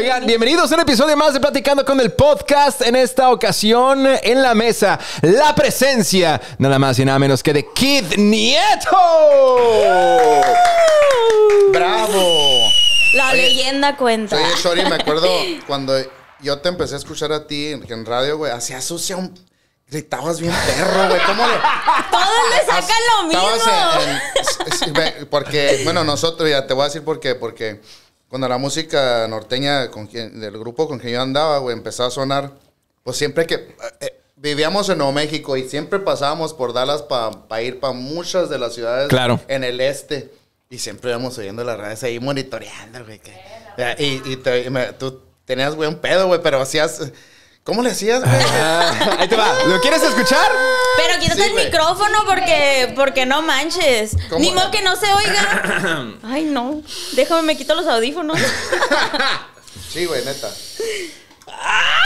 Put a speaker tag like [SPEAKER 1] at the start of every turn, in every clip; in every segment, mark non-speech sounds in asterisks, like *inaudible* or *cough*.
[SPEAKER 1] Oigan, bienvenidos a un episodio más de Platicando con el Podcast. En esta ocasión, en la mesa, la presencia, nada más y nada menos que de Kid Nieto.
[SPEAKER 2] ¡Bravo! La leyenda
[SPEAKER 3] cuenta. Oye, Shori, me acuerdo *laughs*
[SPEAKER 2] cuando yo te empecé a escuchar a ti en radio, güey, hacía sucia un Gritabas bien perro, güey. ¿Cómo le.? Todos le sacan lo mismo. porque, bueno, nosotros, ya te voy a decir por qué. Porque cuando la música norteña con del grupo con quien yo andaba, güey, empezaba a sonar, pues siempre que eh, eh, vivíamos en Nuevo México y siempre pasábamos por Dallas para pa ir para muchas de las ciudades claro. en el este. Y siempre íbamos oyendo las redes ahí monitoreando, güey. y, tú tenías, güey, un pedo, güey, pero hacías ¿Cómo le hacías,
[SPEAKER 1] ah, ahí te va. ¿Lo quieres escuchar? Pero quítate el
[SPEAKER 3] micrófono porque, porque no manches. Ni modo que no se oiga. *coughs* Ay, no. Déjame, me quito los audífonos.
[SPEAKER 2] sí, güey, neta. ¡Ah!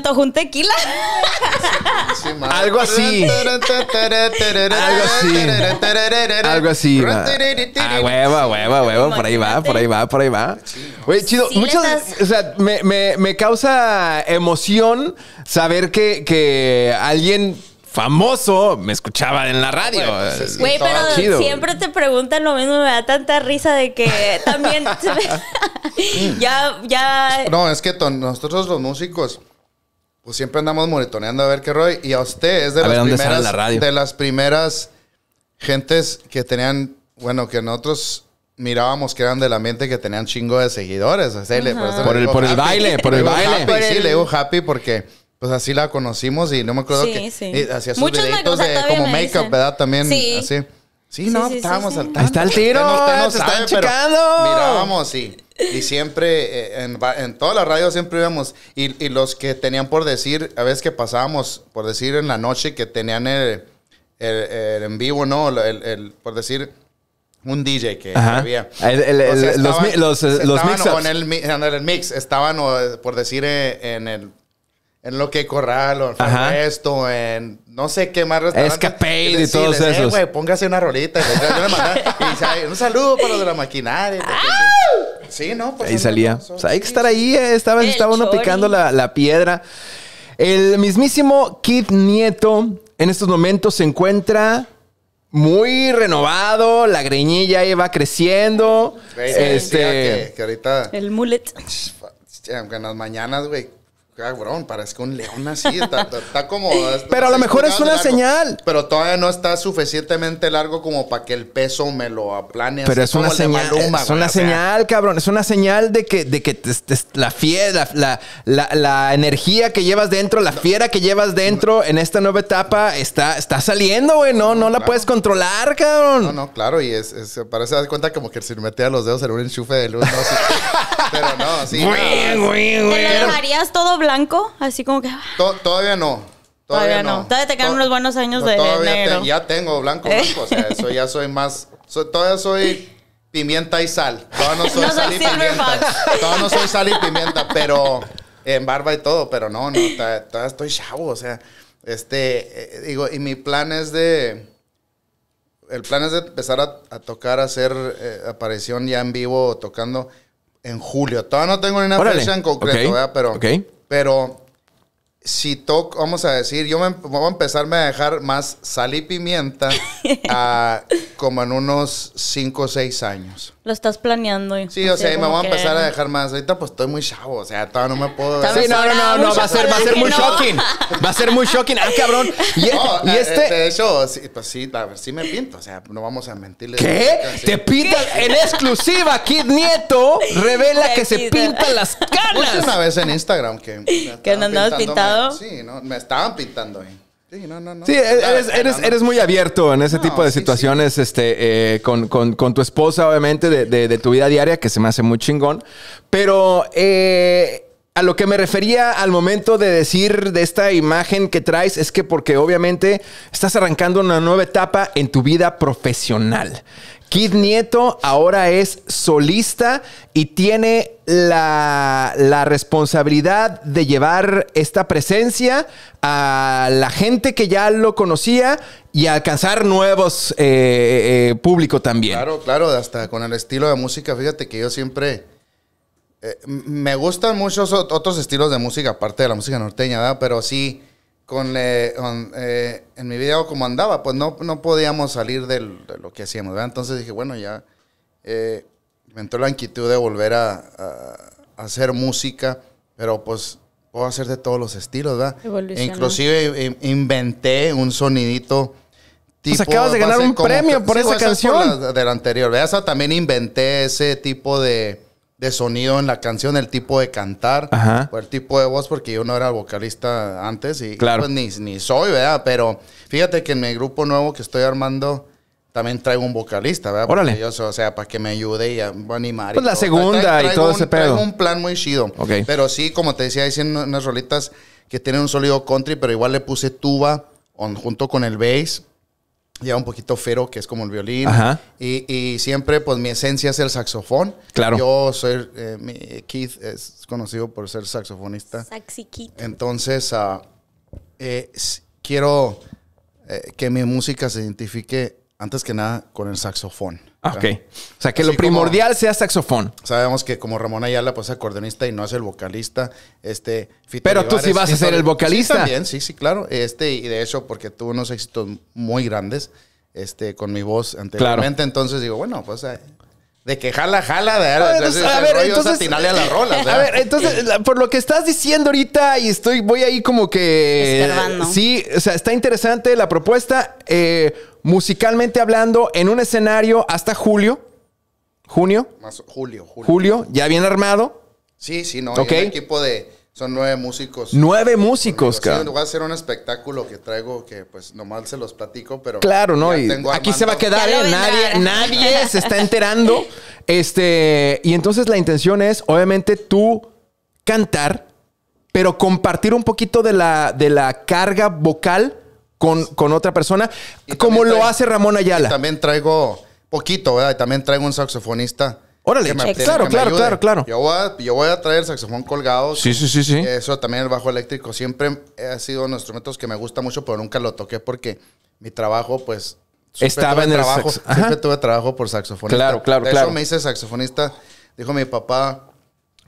[SPEAKER 3] antojó un tequila. Algo así. Algo
[SPEAKER 1] así. Algo así. Ah, huevo, huevo. Por ahí va, por ahí va, por ahí va. Oye, chido. Muchas, veces o sea, me, me, me, causa emoción saber que, que alguien famoso me escuchaba en la ah, radio. Pues, Güey, pero siempre
[SPEAKER 3] te preguntan lo mismo, me da tanta risa de que también *laughs* ya, ya.
[SPEAKER 2] No, es que nosotros los músicos pues siempre andamos monitoreando a ver qué rollo. Y a usted es de, a las, primeras, la radio? de las primeras gentes que tenían, bueno, que nosotros mirábamos que eran del ambiente que tenían chingo de seguidores. Así, por, por, el, por el, baile, por el baile. sí, le digo happy porque pues así la conocimos y no me acuerdo que sí. hacía sus videitos de, como make-up, ¿verdad? También así. Sí, no, estábamos al tiro. está el tiro, no, te, no mira Mirábamos y... Y siempre, eh, en, todas toda la radio siempre íbamos, y, los que tenían por decir, a veces que pasábamos, por decir en la noche, que tenían el, el, en vivo, ¿no? El, el, por decir, un DJ que había. los los, eh, los mix en, el, mix, estaban, por decir, eh, en, el en lo que corral o en esto, en no sé qué más restaurante. Escapade y, todos esos. póngase una rolita. un saludo para los de la maquinaria. *laughs* Sí, ¿no?
[SPEAKER 1] Pues, ahí salía. o sea, hay que estar ahí. Eh, estaba, uno picando la, piedra. El mismísimo Kid Nieto en estos momentos se encuentra muy renovado, la greñilla ahí va creciendo. Este, que, ahorita. El mullet.
[SPEAKER 2] En las mañanas, güey, Cabrón, parece que un león así, está, como... *laughs* pero a lo mejor es una
[SPEAKER 1] señal.
[SPEAKER 2] Pero todavía no está suficientemente largo como para que el peso me lo aplane. Pero es una señal, es una señal,
[SPEAKER 1] cabrón. Es una señal de que, de que la fiera, la, energía que llevas dentro, la fiera que llevas dentro en esta nueva etapa está, está saliendo, güey. No, la puedes controlar, cabrón. No, no,
[SPEAKER 2] claro. Y es, parece, dar cuenta como que si metía los dedos en un enchufe de luz. *laughs* pero no, sí.
[SPEAKER 3] todo blanco, así como que. Ah. todavía no. Todavía,
[SPEAKER 2] no. Todavía te quedan unos buenos años de todavía ya tengo blanco, blanco. o sea, eso ya soy más. todavía soy pimienta y sal. Todavía no soy sal y pimienta. Todavía no soy sal y pimienta, pero en barba y todo, pero no, no, todavía, estoy chavo, o sea, este, eh, digo, y mi plan es de, el plan es de empezar a, tocar, a hacer eh, aparición ya en vivo, tocando en julio. Todavía no tengo ni una fecha en concreto, ¿verdad? Pero... Okay. Pero si toco, vamos a decir, yo me, em, voy a empezarme a dejar más sal y pimienta *laughs* ah, como en unos 5 o 6 años
[SPEAKER 3] lo estás planeando. Sí, o sea, y me voy a empezar a dejar
[SPEAKER 2] más. Ahorita pues estoy muy chavo, o sea, todavía no me puedo... Sí, no, no, no, no, va a ser, va a ser muy shocking. Va a ser muy shocking. Ah, cabrón. Y, e- y eh, este... De hecho, pues sí, a ver, sí me pinto, o sea, no vamos a mentirle. ¿Qué?
[SPEAKER 1] ¿Te pintas en exclusiva? Kid Nieto revela que se pintan las caras. Puse una vez en Instagram que... *laughs* ¿Que no andabas pintado?
[SPEAKER 2] Sí, no, me estaban pintando ahí.
[SPEAKER 1] Sí, eres, muy abierto en ese tipo de situaciones Este, eh, con, tu esposa, obviamente, de, tu vida diaria, que se me hace muy chingón. Pero eh, a lo que me refería al momento de decir de esta imagen que traes es que porque obviamente estás arrancando una nueva etapa en tu vida profesional. Kid Nieto ahora es solista y tiene la, responsabilidad de llevar esta presencia a la gente que ya lo conocía y alcanzar nuevos públicos eh, eh, eh, público también. Claro,
[SPEAKER 2] claro, hasta con el estilo de música, fíjate que yo siempre... me gustan muchos otros estilos de música, aparte de la música norteña, ¿verdad? Pero sí con, eh, eh, en mi video como andaba, pues no, podíamos salir de lo que hacíamos, ¿verdad? Entonces dije, bueno, ya eh, me entró la inquietud de volver a, hacer música, pero pues puedo hacer de todos los estilos, ¿verdad? inclusive inventé un sonidito. Tipo, sea, acabas de ganar un premio por esa canción. la, del anterior, ¿verdad? O también inventé ese tipo de de sonido en la canción, el tipo de cantar, o el tipo de voz, porque yo no era vocalista antes y claro. pues, ni, soy, ¿verdad? Pero fíjate que en mi grupo nuevo que estoy armando, también traigo un vocalista, ¿verdad? Órale. Yo, o sea, para que me ayude y animar. Pues la segunda y todo ese pedo. un plan muy chido. Okay. Pero sí, como te decía, hice unas rolitas que tienen un sólido country, pero igual le puse tuba junto con el bass lleva un poquito fero, que es como el violín. Y, y, siempre, pues, mi esencia es el saxofón. Claro. Yo soy, eh, mi, Keith es conocido por ser saxofonista.
[SPEAKER 3] Saxi Keith.
[SPEAKER 2] Entonces, ah, eh, quiero eh, que mi música se identifique, antes que nada, con el saxofón.
[SPEAKER 1] Ah, ok. O sea, que lo primordial sea saxofón.
[SPEAKER 2] Sabemos que como Ramón Ayala, pues es acordeonista y no es el vocalista. Este, Pero tú sí vas a ser el vocalista. también, sí, sí, claro. Este, y de hecho, porque tuvo unos éxitos muy grandes este, con mi voz anteriormente. Entonces digo, bueno, pues eh, de que jala, jala, de, ah, a eh, eh, ver, entonces, a ver, entonces, las rolas. A ver, entonces,
[SPEAKER 1] por lo que estás diciendo ahorita, y estoy, voy ahí como que. Sí, o sea, está interesante la propuesta. Eh, musicalmente hablando, en un escenario hasta julio. Junio.
[SPEAKER 2] julio, julio. Julio, ya bien armado. Sí, sí, no. Okay. Un equipo de son nueve músicos. Nueve eh, músicos, sí, Voy va a hacer un espectáculo que traigo que pues nomás se los platico, pero... Claro, ¿no? aquí se va a quedar, ¿eh? Nadie, nadie se está
[SPEAKER 1] enterando. *laughs* Este, y entonces la intención es, obviamente, tú cantar, pero compartir un poquito de la, de la carga vocal con, con otra persona, como lo hace Ramón Ayala. también traigo
[SPEAKER 2] poquito, ¿verdad? Y también traigo un saxofonista Órale, claro, claro, claro, claro. Yo voy, a, yo voy traer saxofón colgado. Sí, sí, sí, sí. Eso también el bajo eléctrico. Siempre ha sido los instrumentos que me gusta mucho, pero nunca lo toqué porque mi trabajo, pues. Estaba en el trabajo. Siempre tuve trabajo por saxofonista. Claro, claro, de claro. Eso me hice saxofonista. Dijo mi papá.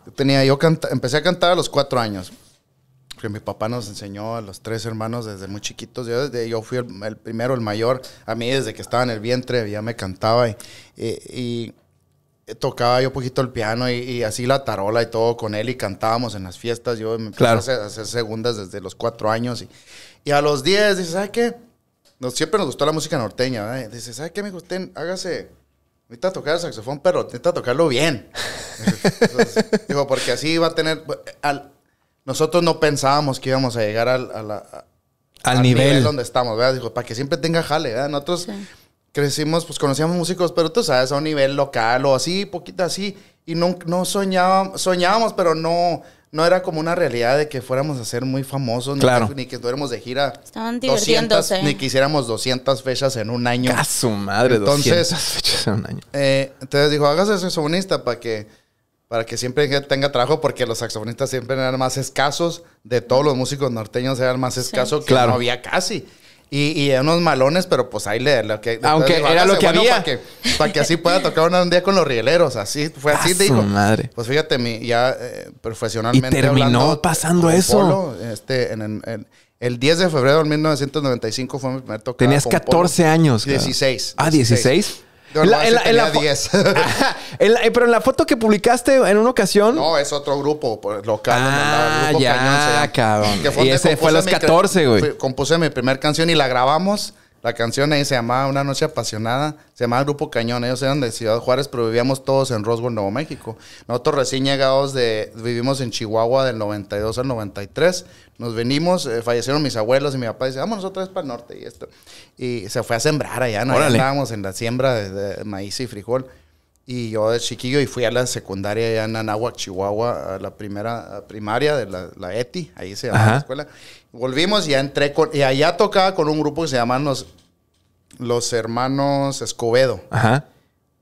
[SPEAKER 2] Yo tenía, yo empecé a cantar a los cuatro años. Porque mi papá nos enseñó a los tres hermanos desde muy chiquitos. Yo, desde, yo fui el, primero, el mayor. A mí desde que estaba en el vientre ya me cantaba. y eh, tocaba yo poquito el piano y, así la tarola y todo con él y cantábamos en las fiestas. Yo me empecé a hacer, segundas desde los cuatro años y, y a los diez dice ¿sabes qué? Nos, siempre nos gustó la música norteña. Dice, Dices, ¿sabes qué, me Usted hágase... Necesita tocar el saxofón, pero necesita tocarlo bien. Dijo, digo, porque así va a tener... Al, nosotros no pensábamos que íbamos a llegar al, a la,
[SPEAKER 1] al, nivel. donde
[SPEAKER 2] estamos, ¿verdad? Dijo, para que siempre tenga jale, ¿verdad? Nosotros crecimos, pues conocíamos músicos, pero tú sabes, a un nivel local o así, poquita así, y no, no soñábamos, soñábamos, pero no, no era como una realidad de que fuéramos a ser muy famosos, ni, que, estuviéramos de gira.
[SPEAKER 1] Estaban
[SPEAKER 3] 200, ni
[SPEAKER 2] que hiciéramos 200 fechas en un año. ¡A su
[SPEAKER 1] madre! Entonces, 200 fechas en un año.
[SPEAKER 2] Eh, entonces dijo, hágase saxofonista para que, para que siempre tenga trabajo, porque los saxofonistas siempre eran más escasos, de todos los músicos norteños eran más escasos, que no había casi. Y, y, unos malones, pero pues ahí le... Lo que, Aunque era lo que había. Para que, para que, así pueda tocar un día con los rieleros, así, fue así, digo. madre. Pues fíjate, mi, ya eh, profesionalmente Y terminó pasando eso. Este, el 10 de febrero de 1995 fue mi primer tocado Tenías 14 años. 16, 16. Ah, 16
[SPEAKER 1] pero en la foto que publicaste en una ocasión. No, es otro grupo pues, local. Ah, grupo ya, cabrón. fue y ese fue a los 14, güey. Compuse
[SPEAKER 2] mi primera canción y la grabamos la canción ahí se llamaba Una Noche Apasionada, se llamaba Grupo Cañón. Ellos eran de Ciudad Juárez, pero vivíamos todos en Roswell, Nuevo México. Nosotros recién llegados de. Vivimos en Chihuahua del 92 al 93. Nos venimos, eh, fallecieron mis abuelos y mi papá dice, vamos para el norte y esto. Y se fue a sembrar allá, nos en la siembra de, maíz y frijol. Y yo de chiquillo y fui a la secundaria allá en Anahuac, Chihuahua, a la primera primaria de la, ETI, ahí se llama la escuela. Volvimos y ya entré y allá tocaba con un grupo que se llamaban los, hermanos Escobedo. Ajá.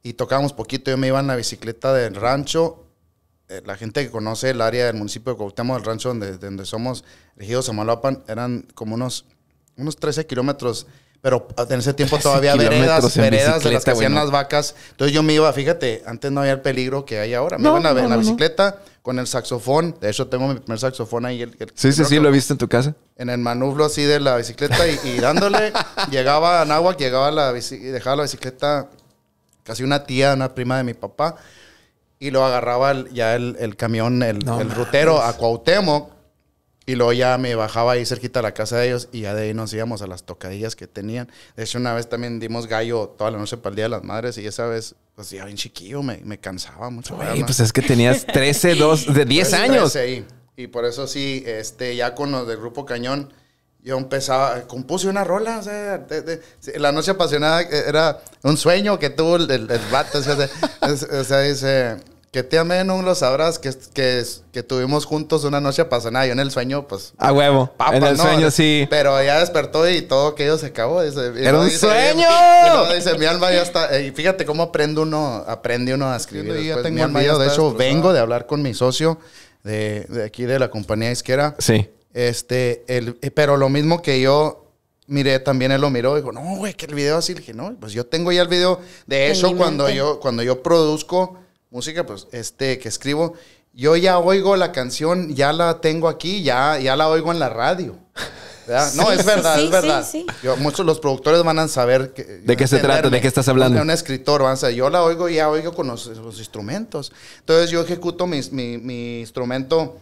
[SPEAKER 2] Y tocábamos poquito, yo me iba en la bicicleta del rancho. Eh, la gente que conoce el área del municipio de Cuauhtémoc, del rancho donde, donde somos, regidos a Malapan, eran como unos, unos 13 kilómetros pero en ese tiempo *laughs* todavía veredas, veredas de las que hacían las vacas. Entonces yo me iba, fíjate, antes no había el peligro que hay ahora. Me iba a ver en la bicicleta con el saxofón. De hecho, tengo mi primer saxofón ahí. sí, sí, sí, lo
[SPEAKER 1] he visto en tu casa.
[SPEAKER 2] En el manublo así de la bicicleta y, dándole. *laughs* llegaba a Nahuac, llegaba la dejaba la bicicleta casi una tía, una prima de mi papá. Y lo agarraba ya el, el camión, el, rutero a Cuauhtémoc y luego ya me bajaba ahí cerquita a la casa de ellos y ya de ahí nos íbamos a las tocadillas que tenían. De hecho, una vez también dimos gallo toda la noche para el Día de las Madres y esa vez, pues ya bien chiquillo, me, cansaba mucho. Oye, pues es que tenías 13, *laughs* 2, de 10 años. ahí. y, por eso sí, este, ya con los del Grupo Cañón, yo empezaba, compuse una rola, la noche apasionada era un sueño que tuvo el, el, vato, o sea *laughs* dice, que te amen no lo sabrás, que, que, tuvimos juntos una noche apasionada. Yo en el sueño, pues...
[SPEAKER 1] A huevo. en el sueño, sí.
[SPEAKER 2] Pero ya despertó y todo aquello se acabó. ¡Era un sueño! Y, dice, mi alma ya está... Y fíjate cómo aprende uno, aprende uno a escribir. yo tengo mi alma de hecho, vengo de hablar con mi socio de, aquí de la compañía izquierda. Sí. Este, el, eh, pero lo mismo que yo miré, también él lo miró, y dijo, no, güey, que el video así. dije, no, pues yo tengo ya el video. De eso cuando yo, cuando yo produzco música, pues, este, que escribo, yo ya oigo la canción, ya la tengo aquí, ya, ya la oigo en la radio. ¿verdad? No, es verdad, es verdad. muchos los productores van a saber de qué se trata, de qué estás hablando. Un escritor, van yo la oigo y ya oigo con los, instrumentos. Entonces yo ejecuto mi, mi, mi instrumento,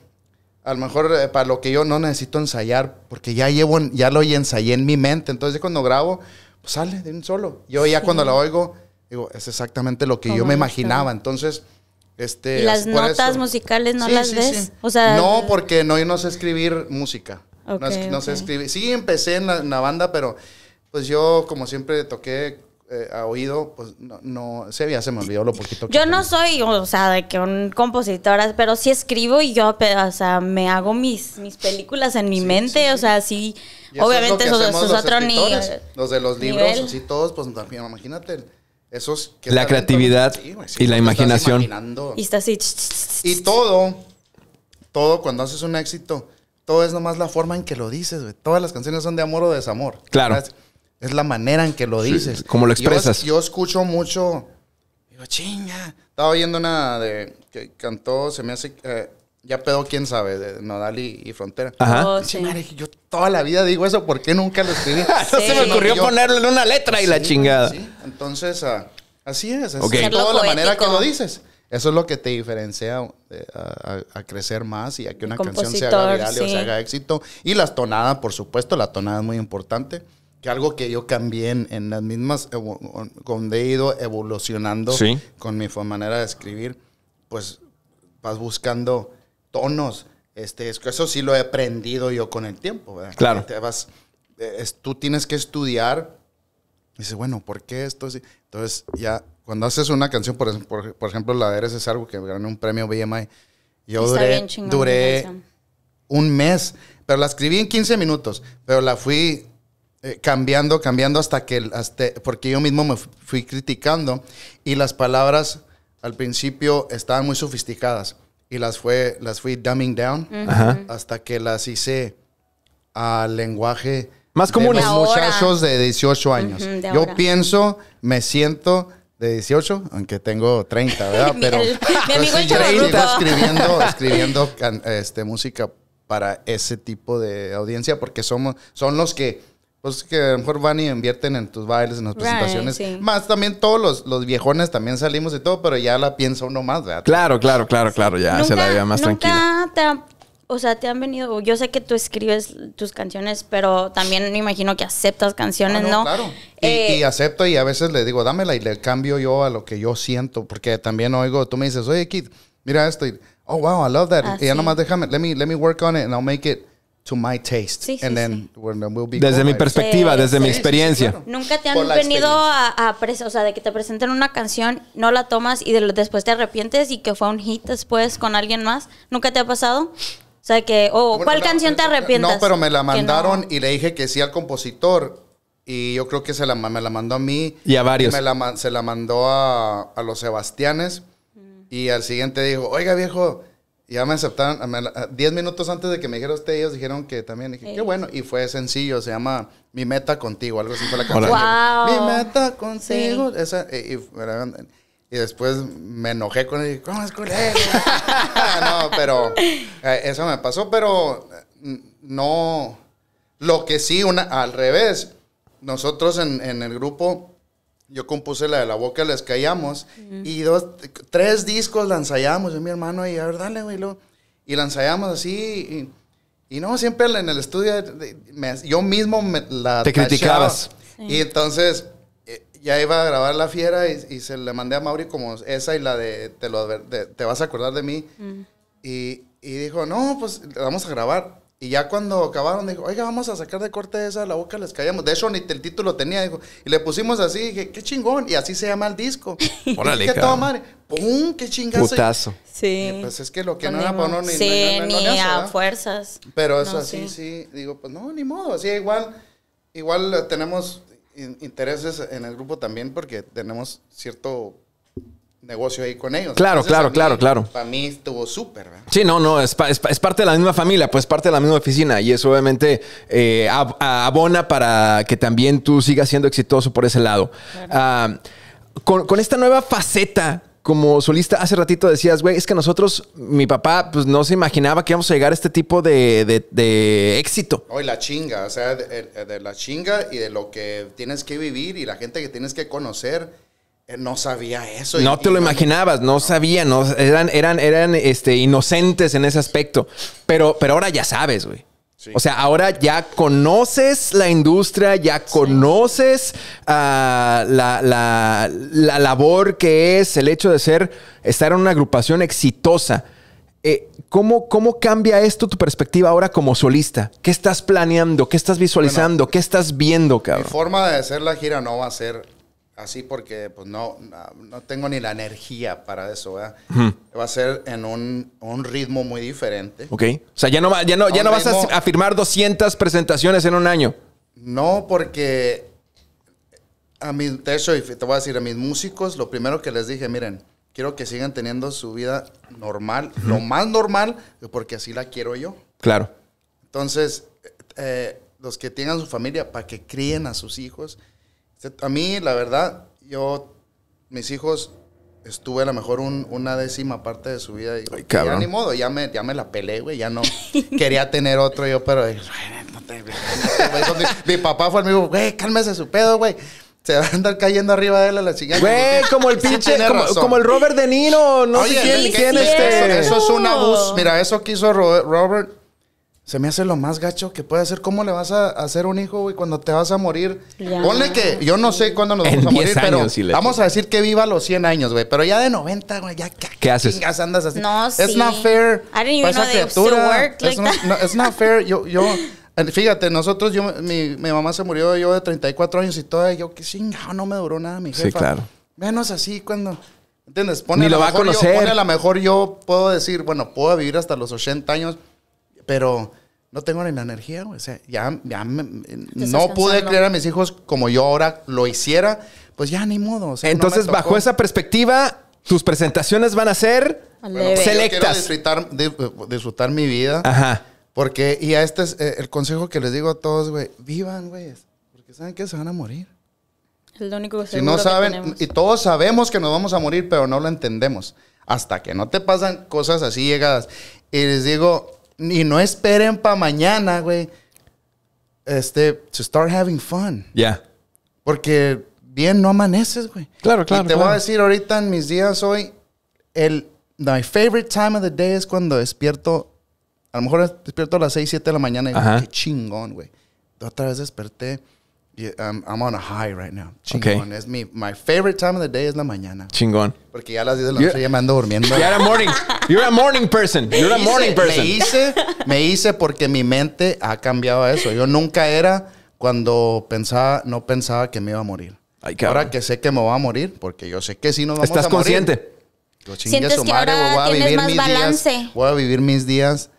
[SPEAKER 2] a lo mejor eh, para lo que yo no necesito ensayar, porque ya llevo, ya lo ensayé en mi mente. Entonces cuando grabo, pues sale de un solo. Yo ya cuando la oigo Digo, es exactamente lo que yo me imaginaba. Entonces, este... las notas
[SPEAKER 3] musicales no las ves? O sea, no, porque
[SPEAKER 2] no, yo no sé escribir música.
[SPEAKER 3] no, sé
[SPEAKER 2] escribir. Sí, empecé en la, banda, pero pues yo como siempre toqué eh, a oído, pues no, no se se me olvidó lo poquito. Que yo
[SPEAKER 3] no soy, o sea, de que un compositor, pero sí escribo y yo, o sea, me hago mis, mis películas en mi mente, o sea, sí, obviamente eso es, Los de los libros, así
[SPEAKER 2] todos, pues también, imagínate esos, la creatividad y la imaginación. y todo, todo cuando haces un éxito, todo es nomás la forma en que lo dices, Todas las canciones son de amor o desamor. Claro. Es la manera en que lo dices. como lo expresas. Yo, escucho mucho. Digo, chinga. Estaba oyendo una de que cantó, se me hace. Eh, ya pedo, quién sabe, Nodal y, Frontera. Ajá. Oh, yo toda la vida digo eso, ¿por qué nunca lo escribí? *laughs* no se me ocurrió ponerlo en una letra y la chingada. Sí, entonces, ah, así es. Es toda la manera que lo dices. Eso es lo que te diferencia eh, a, crecer más y a que una canción se haga viral o se haga éxito. Y las tonadas, por supuesto, la tonada es muy importante. Que algo que yo cambié en, las mismas, donde he ido evolucionando con mi manera de escribir, pues vas buscando tonos. Este, eso sí lo he aprendido yo con el tiempo, Claro. vas, eh, tú tienes que estudiar. dice, bueno, ¿por qué esto? Entonces, ya, cuando haces una canción, por, por, ejemplo, la de Eres es algo que ganó un premio BMI, yo duré, un mes, pero la escribí en 15 minutos, pero la fui eh, cambiando, cambiando hasta que, hasta, porque yo mismo me fui criticando y las palabras al principio estaban muy sofisticadas y las, fue, las fui dumbing down hasta que las hice al lenguaje más como de los muchachos de 18 años. Yo pienso, me siento de 18, aunque tengo 30, ¿verdad? *laughs* Pero mi, pues escribiendo, escribiendo este, música para ese tipo de audiencia porque somos, son los que pues que a lo mejor van y invierten en tus bailes, en las presentaciones. Más también todos los, viejones también salimos y todo, pero ya la piensa uno más, ¿verdad?
[SPEAKER 1] Claro, claro, claro, claro, ya se la veía más
[SPEAKER 3] tranquila. o sea, te han venido, yo sé que tú escribes tus canciones, pero también me imagino que aceptas canciones, ah, ¿no? no, Claro. y, eh,
[SPEAKER 2] acepto y a veces le digo, dámela y le cambio yo a lo que yo siento, porque también oigo, tú me dices, oye, Kid, mira esto oh, wow, I love that. y ya ah, nomás déjame, let me, let me work on it and I'll make it to my taste. desde mi
[SPEAKER 1] perspectiva, desde mi experiencia.
[SPEAKER 3] Nunca te han venido a, a o sea, de que te presenten una canción, no la tomas y de después te arrepientes y que fue un hit después con alguien más. ¿Nunca te ha pasado? O sea, que, o ¿cuál canción te arrepientes? No, pero me la mandaron
[SPEAKER 2] y le dije que sí al compositor. Y yo creo que se la, me la mandó a mí. Y a varios. se la mandó a, los Sebastianes. Mm. Y al siguiente dijo, oiga viejo, ya me aceptaron, diez minutos antes de que me dijera usted, ellos dijeron que también. Dije, qué bueno. Y fue sencillo, se llama Mi Meta Contigo, algo así fue la canción. Wow. Mi Meta Contigo. Eh, y, después me enojé con él ¿cómo es *laughs* *laughs* no, pero eh, eso me pasó, pero eh, no. Lo que sí, una, al revés, nosotros en, en el grupo yo compuse la de la boca, les callamos. Y dos, tres discos la ensayamos, y mi hermano, ahí, a ver, dale, güey. y la ensayamos así. Y, no, siempre en el estudio yo mismo la. Te criticabas. Y entonces eh, ya iba a grabar La Fiera y, se le mandé a Mauri como esa y la de Te, lo, te vas a acordar de mí. y, y dijo, no, pues vamos a grabar. Y ya cuando acabaron, dijo, oiga, vamos a sacar de corte esa la boca, les caíamos. De hecho, ni el título tenía, dijo. Y le pusimos así, dije, qué chingón. Y así se llama el disco. *laughs* Órale, qué madre. ¡Pum! ¡Qué
[SPEAKER 3] chingazo! Sí. pues es que lo que pues, no era para uno ni ni a fuerzas. Pero eso así,
[SPEAKER 2] sí. sí. Digo, pues no, ni modo. Así igual, igual tenemos intereses en el grupo también porque tenemos cierto negocio ahí con ellos. Claro, claro, claro, claro. Para mí estuvo súper, ¿verdad?
[SPEAKER 1] Sí, no, no, es, parte de la misma familia, pues parte de la misma oficina y eso obviamente eh, abona para que también tú sigas siendo exitoso por ese lado. Ah, con, esta nueva faceta como solista, hace ratito decías, güey, es que nosotros, mi papá, pues no se imaginaba que íbamos a llegar a este tipo de, éxito.
[SPEAKER 2] Hoy la chinga, o sea, de, la chinga y de lo que tienes que vivir y la gente que tienes que conocer eh, no sabía
[SPEAKER 1] eso. No te lo imaginabas, no, sabía, no, eran, eran, eran este, inocentes en ese aspecto. Pero, pero ahora ya sabes, güey. O sea, ahora ya conoces la industria, ya conoces ah, la, labor que es el hecho de ser, estar en una agrupación exitosa. Eh, ¿cómo, cambia esto tu perspectiva ahora como solista? ¿Qué estás planeando? ¿Qué estás visualizando? ¿Qué estás viendo, cabrón? Mi
[SPEAKER 2] forma de hacer la gira no va a ser así porque pues no, no tengo ni la energía para eso, ¿verdad? Va a ser en un, ritmo muy diferente.
[SPEAKER 1] Ok. O sea, ya no, ya no, ya no vas a, firmar 200 presentaciones en un año.
[SPEAKER 2] No, porque a mi, de hecho, te voy a decir, a mis músicos, lo primero que les dije, miren, quiero que sigan teniendo su vida normal, lo más normal, porque así la quiero yo. Claro. Entonces, eh, los que tengan su familia, para que críen a sus hijos, a mí, la verdad, yo, mis hijos, estuve a lo mejor una décima parte de su vida. Y, ni modo, ya me, ya la pelé, güey. Ya no quería tener otro yo, pero... *laughs* mi, papá fue el mismo, güey, cálmese su pedo, güey se va a andar cayendo arriba de él a la chingada. Güey, como el pinche, como, el Robert De Nino. no sé quién, quién este. Eso, es un abuso. Mira, eso quiso hizo Robert se me hace lo más gacho que puede hacer. ¿Cómo le vas a hacer un hijo, güey, cuando te vas a morir? Ponle que yo no sé cuándo nos vamos a morir, pero vamos a decir que viva los 100 años, güey. Pero ya de 90, güey,
[SPEAKER 1] ya ¿qué, haces?
[SPEAKER 2] Chingas, andas así. No, sí. not fair. I didn't even know fair. Yo, *laughs* fíjate, nosotros, yo, mi, mi, mamá se murió yo de 34 años y todo. Yo, que chingado, no me duró nada mi jefa. Sí, claro. Menos así cuando... ¿Entiendes? Pone Ni va a conocer. a lo mejor yo puedo decir, bueno, puedo vivir hasta los 80 años pero no tengo ni la energía, güey. O sea, ya, no pude criar a mis hijos como yo ahora lo hiciera, pues ya ni modo. Entonces, bajo esa
[SPEAKER 1] perspectiva, tus presentaciones van a ser
[SPEAKER 2] selectas. Yo quiero disfrutar, eh, disfrutar mi vida. Ajá. Porque, y a este es eh, el consejo que les digo a todos, güey, vivan, güey, porque saben que se van a morir.
[SPEAKER 3] Es lo único que si no saben,
[SPEAKER 2] y todos sabemos que nos vamos a morir, pero no lo entendemos. Hasta que no te pasan cosas así llegadas. Y les digo, y no esperen para mañana, güey. Este, to start having fun. Ya. Porque bien no amaneces, güey. Claro, claro. Y te voy a decir ahorita en mis días hoy, el, my favorite time of the day es cuando despierto, a lo mejor despierto a las 6, 7 de la mañana y digo, qué chingón, güey. Otra vez desperté. Yeah, um, I'm on a high right now. Chingón. Es mi my favorite time of the day es la mañana. Chingón. Porque ya a las 10 de la noche
[SPEAKER 1] ya me ando durmiendo. You're a morning. You're a morning person. You're a morning person. Me hice,
[SPEAKER 2] me hice porque mi mente ha cambiado a eso. Yo nunca era cuando pensaba, no pensaba que me iba a morir. ahora que sé que me voy a morir, porque yo sé que si no vamos ¿Estás a morir. ¿Estás consciente?
[SPEAKER 1] Yo chingue su madre, voy a vivir mis días.
[SPEAKER 2] Voy a vivir mis días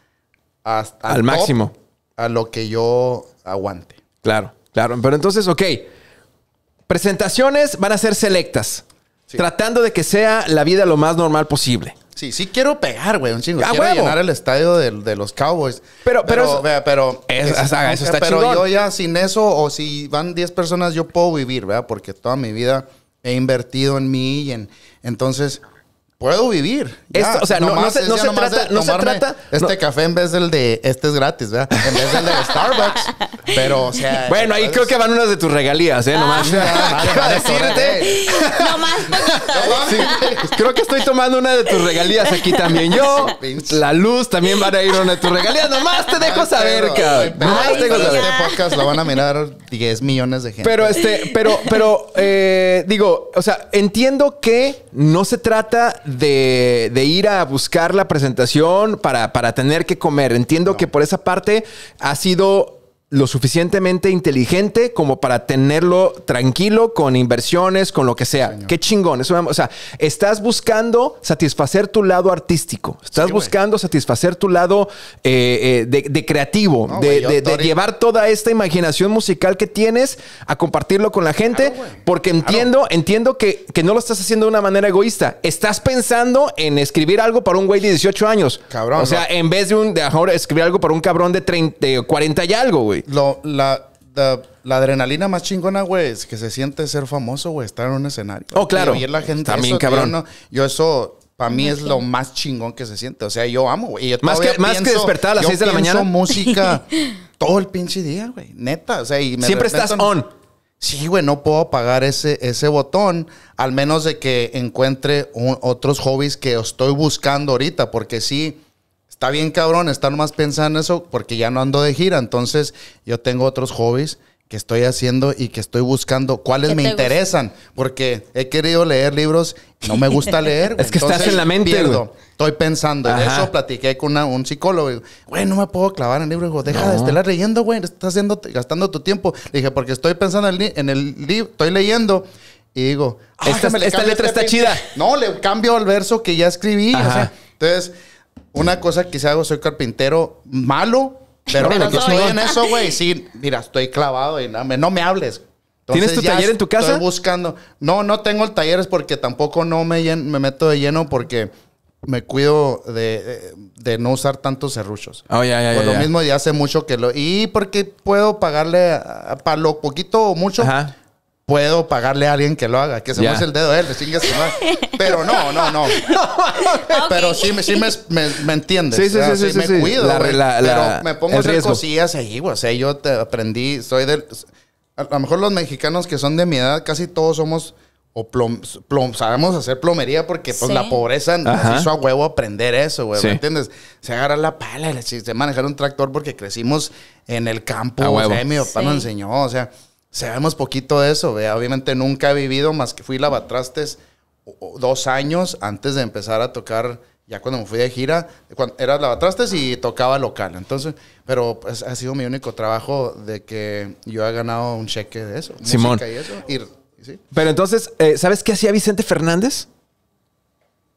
[SPEAKER 1] hasta al máximo. A lo que yo aguante. Claro. Claro, pero entonces, ok. Presentaciones van a ser selectas. Tratando de que sea la vida lo más normal posible. Sí, sí quiero pegar, güey, un chingo. quiero llenar el estadio
[SPEAKER 2] de, los Cowboys. Pero, pero, pero, pero, eso está pero yo ya sin eso o si van 10 personas yo puedo vivir, ¿verdad? Porque toda mi vida he invertido en mí y en, entonces puedo vivir. o sea, no, se, trata, no se trata. Este café en vez del de. Este es gratis, ¿verdad? En vez del de Starbucks. pero, o sea. *laughs* Bueno, ahí creo
[SPEAKER 1] que van unas de tus regalías, ¿eh? Nomás. Ah, *laughs* Para
[SPEAKER 3] decirte. No
[SPEAKER 1] Creo que estoy tomando una de tus regalías aquí también. Yo, *laughs* la luz también van a ir una de tus regalías. más. te dejo saber, cabrón. Nomás te dejo saber. podcast lo van a mirar 10 millones de gente. Pero, este, pero, pero, eh, digo, o sea, entiendo que no se trata de, ir a buscar la presentación para, para tener que comer. Entiendo que por esa parte ha sido lo suficientemente inteligente como para tenerlo tranquilo con inversiones, con lo que sea. Qué chingón. o sea, estás buscando satisfacer tu lado artístico. Estás buscando satisfacer tu lado eh, eh, de, creativo, de, llevar toda esta imaginación musical que tienes a compartirlo con la gente, porque entiendo, entiendo que, que, no lo estás haciendo de una manera egoísta. Estás pensando en escribir algo para un güey de 18 años. Cabrón. O sea, en vez de, un, de escribir algo para un cabrón de, 30, 40 y algo, güey la, la,
[SPEAKER 2] adrenalina más chingona, güey, es que se siente ser famoso, güey, estar en un escenario. Oh, claro. Y la gente. También, cabrón. Yo, eso para mí es lo más chingón que se siente. O sea, yo amo, güey. Más, que, despertar a las 6 de la mañana. música *laughs* todo el pinche día, güey. Neta. O sea, Siempre estás on. Sí, güey, no puedo apagar ese, ese botón, al menos de que encuentre otros hobbies que estoy buscando ahorita, porque sí está bien cabrón Está más pensando en eso porque ya no ando de gira. Entonces, yo tengo otros hobbies que estoy haciendo y que estoy buscando cuáles me interesan. Porque he querido leer libros, no me gusta *laughs* leer. es que estás en la mente. Güey. Estoy pensando. en De eso platiqué con un psicólogo. Güey, no me puedo clavar en el libro. Deja de estar leyendo, güey. Estás gastando tu tiempo. Le dije, porque estoy pensando en el libro, estoy leyendo. Y digo, ah, esta, letra este está chida. No, le cambio el verso que ya escribí. O entonces, una cosa que sí hago, soy carpintero malo, pero estoy en eso, güey. Sí, mira, estoy clavado y no me, no me hables. ¿Tienes tu taller en tu casa? Estoy buscando. No, no tengo el taller, porque tampoco no me, meto de lleno porque me cuido de, eh, no usar tantos
[SPEAKER 1] serruchos. Oh, ya, ya, Por lo mismo,
[SPEAKER 2] ya hace mucho que lo. Y porque puedo pagarle para lo poquito o mucho. Ajá puedo pagarle a alguien que lo haga, que se yeah. el dedo él, eh, le Pero no, no, no. *laughs* Pero sí, me, me, entiendes. Sí, sí, sí, sí, sí, me cuido. pero me pongo a cosillas ahí, güey. O sea, yo te aprendí, soy del. A lo mejor los mexicanos que son de mi edad, casi todos somos. O plom, plom, sabemos hacer plomería porque pues, la pobreza nos hizo a huevo aprender eso, güey. ¿Me entiendes? Se agarra la pala, se manejar un tractor porque crecimos en el campo. O sea, mi papá nos enseñó, o sea. Sabemos poquito de eso, obviamente nunca he vivido más que fui lavatrastes dos años antes de empezar a tocar, ya cuando me fui de gira, era lavatrastes y tocaba local, entonces, pero pues, ha sido mi único trabajo de que yo he ganado un
[SPEAKER 1] cheque de eso. Simón.
[SPEAKER 2] Pero
[SPEAKER 1] entonces, eh, ¿sabes qué hacía Vicente Fernández?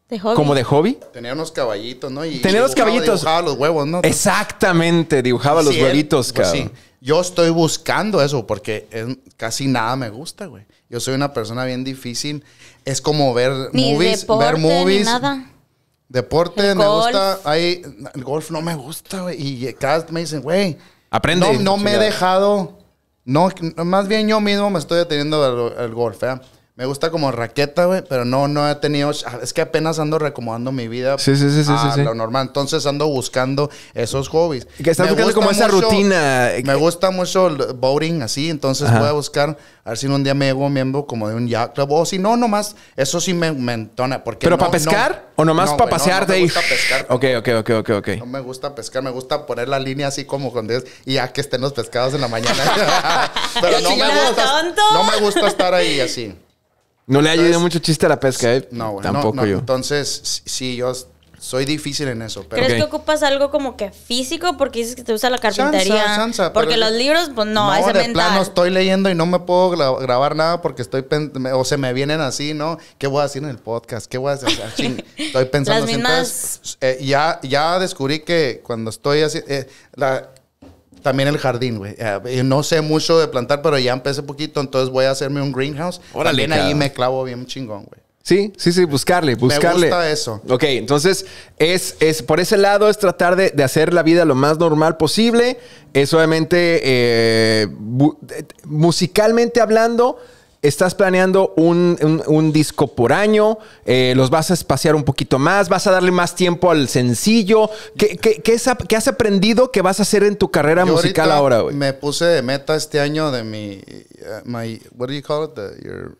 [SPEAKER 2] De hobby. ¿Como de hobby? Tenía unos caballitos, ¿no? Y Tenía los caballitos. Dibujaba los huevos, ¿no?
[SPEAKER 1] Exactamente, dibujaba los huevitos, pues, cabrón.
[SPEAKER 2] Yo estoy buscando eso porque casi nada me gusta, güey. Yo soy una persona bien difícil. Es como ver movies, deporte, ver movies. nada. Deporte, me gusta. Hay, el golf no me gusta, güey. Y cada me dicen, güey. Aprende. No, no me he dejado. No, más bien yo mismo me estoy deteniendo el golf, ¿eh? Me gusta como raqueta, güey, pero no, no he tenido. Ah, es que apenas ando recomodando mi vida sí, sí, sí, a lo normal. Entonces ando buscando esos hobbies. Que estás buscando como esa rutina. Me eh, eh. gusta mucho el boating, así. Entonces voy a buscar, a ver si un día me llevo miembro como de un yacht club. O si no, nomás, eso sí me, entona. ¿Pero para pescar? ¿O nomás para pasear de ahí? No me gusta
[SPEAKER 1] pescar. Ok, ok, ok, No me
[SPEAKER 2] gusta pescar, me gusta poner la línea así como con y ya que estén los pescados en la mañana. *laughs*
[SPEAKER 1] *laughs* pero
[SPEAKER 3] no me, gusta,
[SPEAKER 1] no me gusta estar ahí así. No le ha ayudado mucho chiste a la pesca, ¿eh?
[SPEAKER 2] No, Tampoco yo. Entonces, sí, yo soy difícil en eso. Pero... ¿Crees que
[SPEAKER 3] ocupas algo como que físico? Porque dices que te usa la carpintería. porque los libros, pues no, no es de mental. plano
[SPEAKER 2] estoy leyendo y no me puedo grabar nada porque estoy... O se me vienen así, ¿no? ¿Qué voy a decir en el podcast? ¿Qué voy a decir? *laughs* estoy pensando... Las eh, ya, ya descubrí que cuando estoy así... Eh, la, también el jardín, güey. Eh, no sé mucho de plantar, pero ya empecé poquito, entonces voy a hacerme un greenhouse. Órale, También ahí me clavo bien chingón, güey.
[SPEAKER 1] Sí, sí, sí, buscarle, buscarle. Me gusta eso. Ok, entonces es, es por ese lado es tratar de, hacer la vida lo más normal posible. Es obviamente eh, eh, musicalmente hablando estás planeando un, disco por año, eh, los vas a espaciar un poquito más, vas a darle más tiempo al sencillo. ¿Qué, has aprendido que vas a hacer en tu carrera musical ahora, güey?
[SPEAKER 2] Me puse de meta este año de mi, eh, what do you call it? your,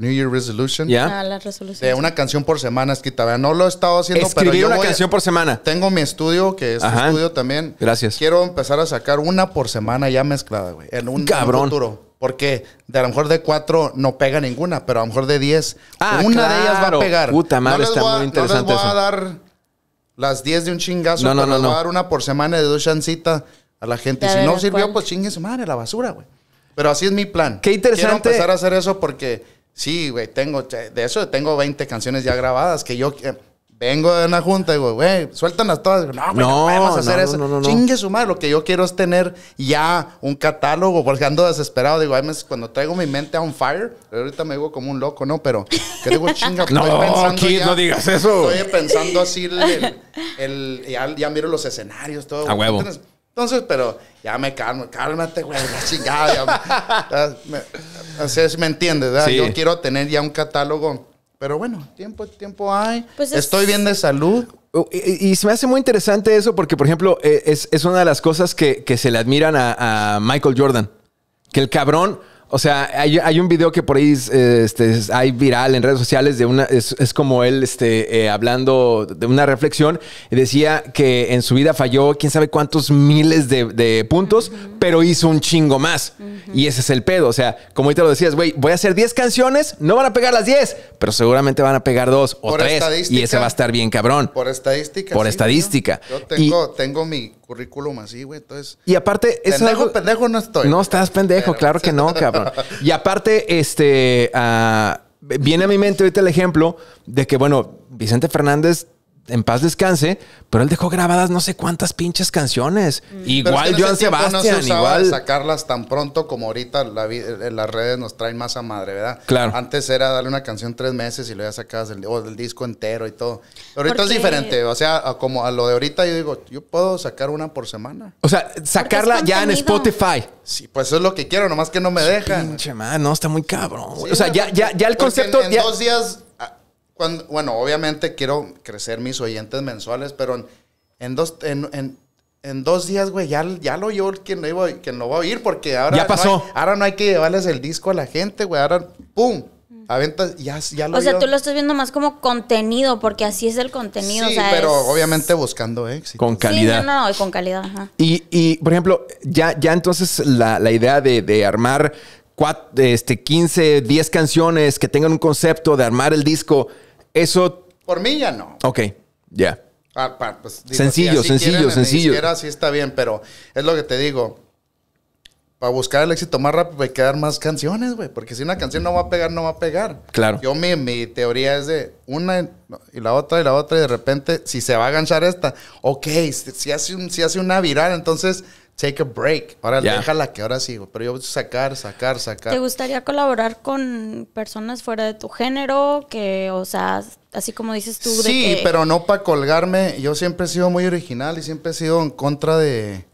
[SPEAKER 2] New Year resolution. Ya.
[SPEAKER 3] Ah, una
[SPEAKER 2] canción por semana, es que no lo he estado haciendo. pero una canción por semana. Tengo mi estudio, que es estudio también. Gracias. Quiero empezar a sacar una por semana ya mezclada, güey. En un Cabrón. duro. Porque de a lo mejor de cuatro no pega ninguna, pero a lo mejor de diez, ah, una de ellas va a pegar. no interesante. les voy a dar las diez de un chingazo, no, no, voy a dar una por semana de dos chancitas a la gente. Y si no sirvió, pues chingue madre, la basura, güey. Pero así es mi plan. Qué interesante. Quiero empezar a hacer eso porque sí, güey, tengo, de eso tengo 20 canciones ya grabadas que yo eh, Vengo de una junta y digo, güey, suéltanlas todas. no, güey, no, podemos hacer no, eso. No, Chingue su madre. Lo que yo quiero es tener ya un catálogo, porque ando desesperado. Digo, cuando traigo mi mente a un fire, ahorita me digo como un loco, ¿no? Pero, ¿qué digo, chinga? *laughs* no, no, no digas eso. Estoy pensando así, el, ya, miro los escenarios, todo. A huevo. Entonces, pero ya me calmo, cálmate, güey, la chingada. así es, ¿me entiendes? Yo quiero tener ya un catálogo pero bueno, tiempo, tiempo hay. Pues Estoy
[SPEAKER 1] bien de salud. Y, se me hace muy interesante eso porque, por ejemplo, eh, es, una de las cosas que, se le admiran a Michael Jordan. Que el cabrón o sea, hay, un video que por ahí eh, este, hay viral en redes sociales de una. Es, como él este, eh, hablando de una reflexión. Decía que en su vida falló quién sabe cuántos miles de, puntos, pero hizo un chingo más. Y ese es el pedo. O sea, como ahorita lo decías, güey, voy a hacer 10 canciones, no van a pegar las 10, pero seguramente van a pegar dos o por tres. Y ese va a estar bien cabrón. Por estadística. Por estadística. Yo
[SPEAKER 2] tengo, mi currículum así, güey. Y aparte, pendejo, es pendejo no estoy. No estás pendejo, claro que no, *laughs* cabrón.
[SPEAKER 1] Y aparte, este, ah, viene a mi mente ahorita el ejemplo de que, bueno, Vicente Fernández en paz descanse, pero él dejó grabadas no sé cuántas pinches canciones. Mm. Igual yo Joan igual.
[SPEAKER 2] Sacarlas tan pronto como ahorita la, eh, las redes nos traen más a madre, ¿verdad? Claro. Antes era darle una canción tres meses y lo ya sacabas el, disco entero y todo. Ahorita es diferente, o sea, como a lo de ahorita yo digo, yo puedo sacar una por semana.
[SPEAKER 1] O sea, sacarla ya en Spotify. Sí, pues eso es lo que quiero, nomás que no me dejan. Pinche no, está muy cabrón. o sea, ya, ya, ya el concepto. En, en dos días
[SPEAKER 2] bueno, obviamente quiero crecer mis oyentes mensuales, pero en, dos, en, dos días, güey, ya, lo yo quien no iba, va a oír, porque ahora. Ya pasó. No hay, ahora no hay que llevarles el disco a la gente, güey. Ahora, ¡pum! Aventas, ya, ya lo O sea, tú
[SPEAKER 3] lo estás viendo más como contenido, porque así es el contenido. pero
[SPEAKER 1] obviamente buscando éxito. Con calidad. Sí,
[SPEAKER 3] no, no, con calidad. Ajá.
[SPEAKER 1] Y, y, por ejemplo, ya, ya entonces la, idea de, de armar este, 15, 10 canciones que tengan un concepto, de armar el disco eso.
[SPEAKER 2] Por mí ya no.
[SPEAKER 1] Ok, ya. Yeah.
[SPEAKER 2] Ah, pues, sencillo, si sencillo, sencillo. sí está bien, pero es lo que te digo. Para buscar el éxito más rápido hay que dar más canciones, güey. Porque si una canción no va a pegar, no va a pegar. Claro. Yo mi, mi teoría es de una y la otra y la otra y de repente si se va a ganchar esta, ok, si hace, un, si hace una viral, entonces take a break. Ahora déjala que ahora sí, pero yo voy a sacar, sacar, sacar. ¿Te
[SPEAKER 3] gustaría colaborar con personas fuera de tu género? Que, o sea, así como dices tú. Sí, pero
[SPEAKER 2] no para colgarme. Yo siempre he sido muy original y siempre he sido en contra de,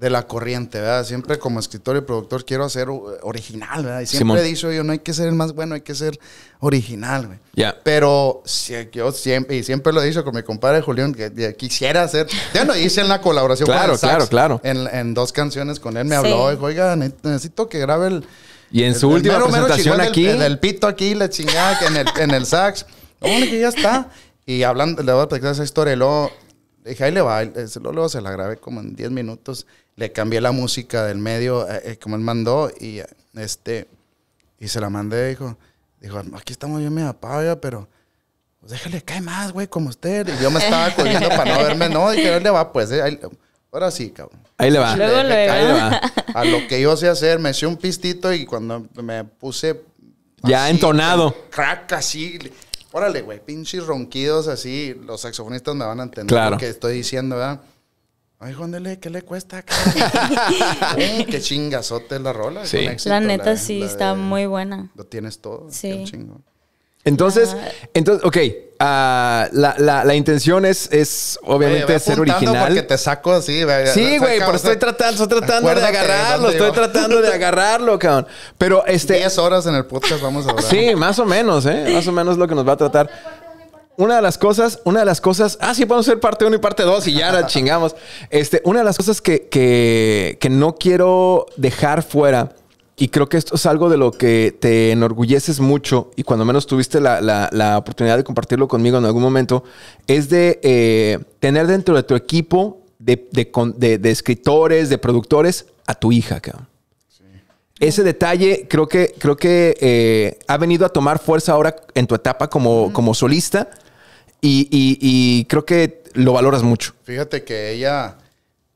[SPEAKER 2] de la corriente, ¿verdad? Siempre como escritor y productor quiero hacer uh, original, ¿verdad? Y siempre he dicho yo, no hay que ser el más bueno, hay que ser original, güey. Pero yo siempre, y siempre lo he dicho con mi compadre Julián, que, quisiera hacer, ya no hice en la colaboración. claro, con claro, claro. En, en, dos canciones con él me habló, dijo, oiga, necesito que grabe el...
[SPEAKER 1] Y en su última presentación aquí... el,
[SPEAKER 2] pito aquí, la chingada, que en el, en sax. Hombre, que ya está. Y hablando, le voy a esa historia y luego... Dije, ahí le va, luego se la grabé como en 10 minutos le cambié la música del medio, eh, eh, como él mandó, y este, y se la mandé, dijo, dijo, aquí estamos yo mi papá, pero pues, déjale, cae más, güey, como usted. Y yo me estaba corriendo para no verme, no, dije, él le va, pues, eh, ahora sí, cabrón. Ahí le va. A lo que yo sé hacer, me hice un pistito y cuando me puse...
[SPEAKER 1] Ya entonado.
[SPEAKER 2] Crack, así... Órale, güey, pinches ronquidos así, los saxofonistas me van a entender lo que estoy diciendo, ¿verdad? Ay,
[SPEAKER 3] jóndele, ¿qué le cuesta? *laughs* eh,
[SPEAKER 2] qué chingazote la rola. Sí. la neta sí está
[SPEAKER 3] muy buena. Lo tienes todo. Sí.
[SPEAKER 1] Entonces, ah. entonces, ok. Ah, la, la, la, intención es, es obviamente ser original. Porque te saco así. sí, güey, pero estoy tratando, estoy tratando de agarrarlo, estoy tratando de agarrarlo, cabrón. Pero este. 10 horas en el podcast vamos a hablar. Sí, más o menos, ¿eh? Más o menos lo que nos va a tratar una de las cosas, una de las cosas, ah, sí, podemos hacer parte uno y parte dos y ya la *laughs* chingamos. Este, una de las cosas que, no quiero dejar fuera, y creo que esto es algo de lo que te enorgulleces mucho, y cuando menos tuviste la, oportunidad de compartirlo conmigo en algún momento, es de eh, tener dentro de tu equipo de, escritores, de productores, a tu hija, cabrón. Ese detalle creo que, creo que eh, ha venido a tomar fuerza ahora en tu etapa como, como solista y, y, creo que lo valoras mucho.
[SPEAKER 2] Fíjate que ella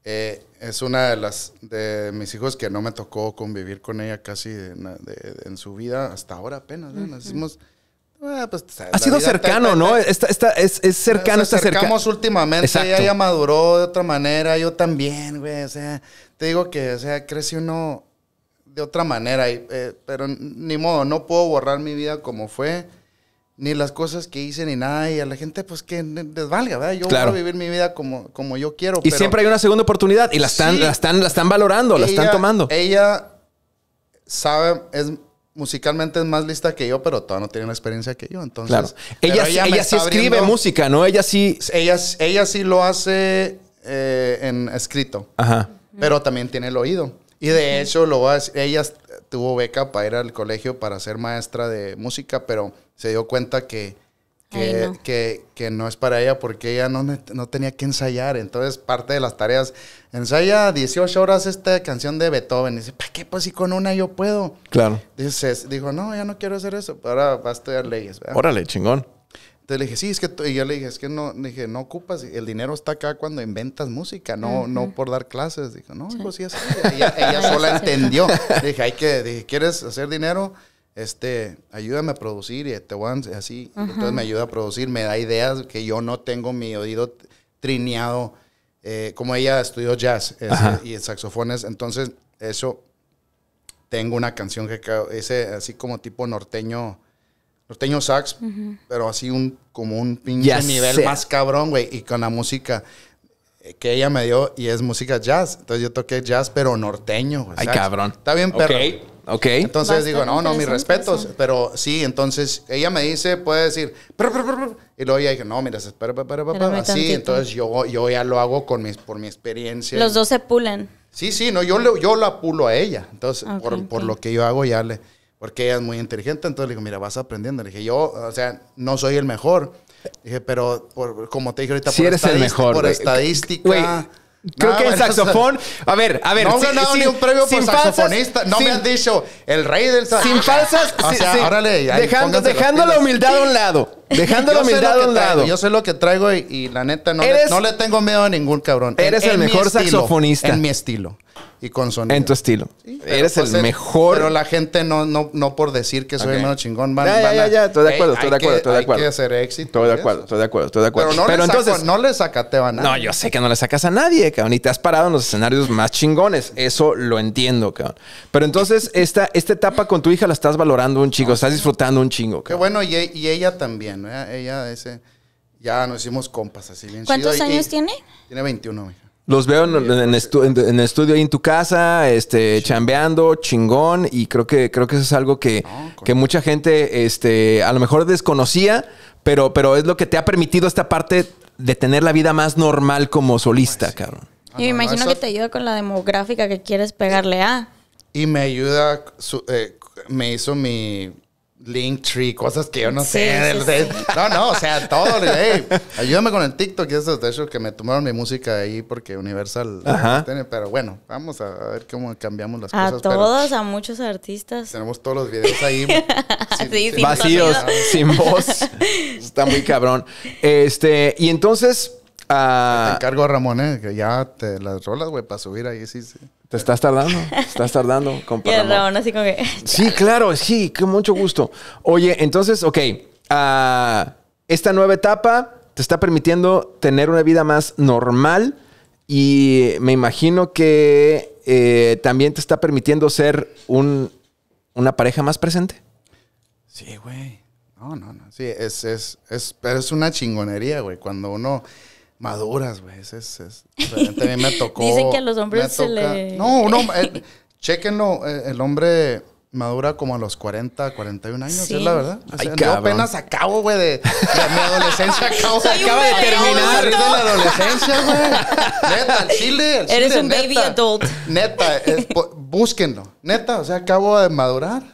[SPEAKER 2] eh, es una de las de mis hijos que no me tocó convivir con ella casi en su vida hasta ahora apenas. ¿eh? ha sido cercano, ¿no? Esta, esta,
[SPEAKER 1] es, es, cercano, nos acercamos últimamente, ella ya
[SPEAKER 2] maduró de otra manera, yo también, güey. O sea, te digo que, o sea, crece uno de otra manera, eh, pero ni modo, no puedo borrar mi vida como fue ni las cosas que hice ni nada. Y a la gente, pues que les ¿verdad? Yo quiero vivir mi vida como, como yo quiero. Y siempre hay una
[SPEAKER 1] segunda oportunidad y la están, están, la están valorando, la están tomando.
[SPEAKER 2] Ella sabe, es musicalmente es más lista que yo, pero todavía no tiene la experiencia que yo. Entonces, claro. ella, ella, sí escribe
[SPEAKER 1] música, ¿no? Ella sí.
[SPEAKER 2] Ella, ella sí lo hace eh, en
[SPEAKER 1] escrito. Ajá.
[SPEAKER 2] Pero también tiene el oído. Y de hecho, lo va ella tuvo beca para ir al colegio para ser maestra de música, pero se dio cuenta que, que, no. es para ella porque ella no, tenía que ensayar. Entonces, parte de las tareas, ensaya 18 horas esta canción de Beethoven. Y dice, ¿para qué? Pues si con una yo puedo. Claro. Dice, dijo, no, ya no quiero hacer eso. Ahora va a estudiar leyes. Órale, chingón. Entonces le dije, sí, es que, y yo le dije, es que no, dije, no ocupas, el dinero está acá cuando inventas música, no, no por dar clases. Dijo, no, Pues, sí, así. *laughs* Ella, ella sola entendió. *laughs* dije, hay que, dije, ¿quieres hacer dinero? Este, ayúdame a producir y te voy a, así. Entonces me ayuda a producir, me da ideas que yo no tengo mi oído trineado, eh, como ella estudió jazz y y saxofones, entonces eso, tengo una canción que ese así como tipo norteño, norteño sax, pero así un como un pinche nivel más cabrón, güey, y con la música que ella me dio y es música jazz. Entonces yo toqué jazz, pero norteño. Ay, cabrón.
[SPEAKER 1] Está bien, pero... Ok, ok. Entonces digo, no, no, mis respetos.
[SPEAKER 2] Pero sí, entonces ella me dice, puede decir, pero. y luego ella dice no, mira, espera, espera, espera, así. Entonces yo, yo ya lo hago con mis, por mi experiencia. Los dos se pulen. Sí, sí, no, yo, yo la pulo a ella. Entonces, por, por lo que yo hago, ya le porque ella es muy inteligente, entonces le digo, mira, vas aprendiendo. Le dije, yo, o sea, no soy el mejor. dije, pero como te dije ahorita, por, eres estadística, el mejor, por Creo que el *laughs* saxofón.
[SPEAKER 1] A ver, a ver. No han ganado ni un premio por saxofonista. no me han dicho el rey del saxofón. Sin falsas. o sea, órale. dejando, la humildad a un lado. *laughs* Dejando la humildad a un lado. Yo
[SPEAKER 2] sé lo que traigo y, la neta no, le, no, le, tengo miedo a ningún cabrón. Eres el mejor saxofonista. En mi estilo y con sonido. En tu estilo. Eres el pues, eh, mejor. Pero la gente no, no, no por decir que soy el menos chingón. Van, ya, ya, ya, ya, estoy de acuerdo, estoy de acuerdo, estoy de acuerdo. Hay que
[SPEAKER 1] hacer éxito. Estoy de acuerdo, estoy de acuerdo, estoy de acuerdo. Pero no le, entonces,
[SPEAKER 2] no le a nadie. No, yo
[SPEAKER 1] sé que no le sacas a nadie, cabrón. Y te has parado en los escenarios más chingones. Eso lo entiendo, cabrón. Pero entonces, esta, esta etapa con tu hija la estás valorando un chingo, estás disfrutando un chingo, cabrón.
[SPEAKER 2] Qué bueno, y, e, y ella también, ¿eh? Ella, ese. Ya nos hicimos compas, así bien ¿Cuántos años tiene? Tiene 21, güey.
[SPEAKER 1] Los veo en, el estudio ahí en tu casa, este, chambeando, chingón, y creo que, creo que eso es algo que, mucha gente este, a lo mejor desconocía, pero, pero es lo que te ha permitido esta parte de tener la vida más normal como solista, pues cabrón.
[SPEAKER 3] Ah, y me imagino que te ayuda con la demográfica que quieres pegarle a.
[SPEAKER 2] Y me ayuda, eh, me hizo mi Linktree, cosas que yo no sé. de, No, no, o sea, todo. *laughs* ayúdame con el TikTok y eso, de hecho, que me tomaron mi música ahí porque Universal tiene. Pero bueno, vamos a ver cómo cambiamos las cosas. A todos,
[SPEAKER 3] a muchos artistas.
[SPEAKER 2] Tenemos todos los videos ahí.
[SPEAKER 3] *laughs* vacíos, *laughs* sin voz.
[SPEAKER 2] Está muy cabrón. Este, y entonces. Uh, te ah, encargo, Ramón, ¿eh? que ya te las
[SPEAKER 1] rolas, güey, para subir ahí, sí, sí. Te estás tardando, te estás tardando, *laughs* compadre. así como que... sí, claro, sí, Qué mucho gusto. Oye, entonces, ok, ah, esta nueva etapa te está permitiendo tener una vida más normal y me imagino que eh, también te está permitiendo ser un, una pareja más presente.
[SPEAKER 2] Sí, güey. No, no, no. Sí, es, pero es una chingonería, güey. Cuando uno maduras, güey. Es, es, Realmente a mí me *laughs* tocó. Dicen que a los hombres se le. No, no, chequenlo. Eh, el hombre madura como a los 40, 41 años, es la verdad. O sea, yo apenas acabo, güey, de, mi adolescencia. *laughs* Acabo, acaba de terminar. de la adolescencia, güey. Neta, al chile, Eres un baby adult. Neta, eh, búsquenlo. Neta, o sea, acabo de madurar.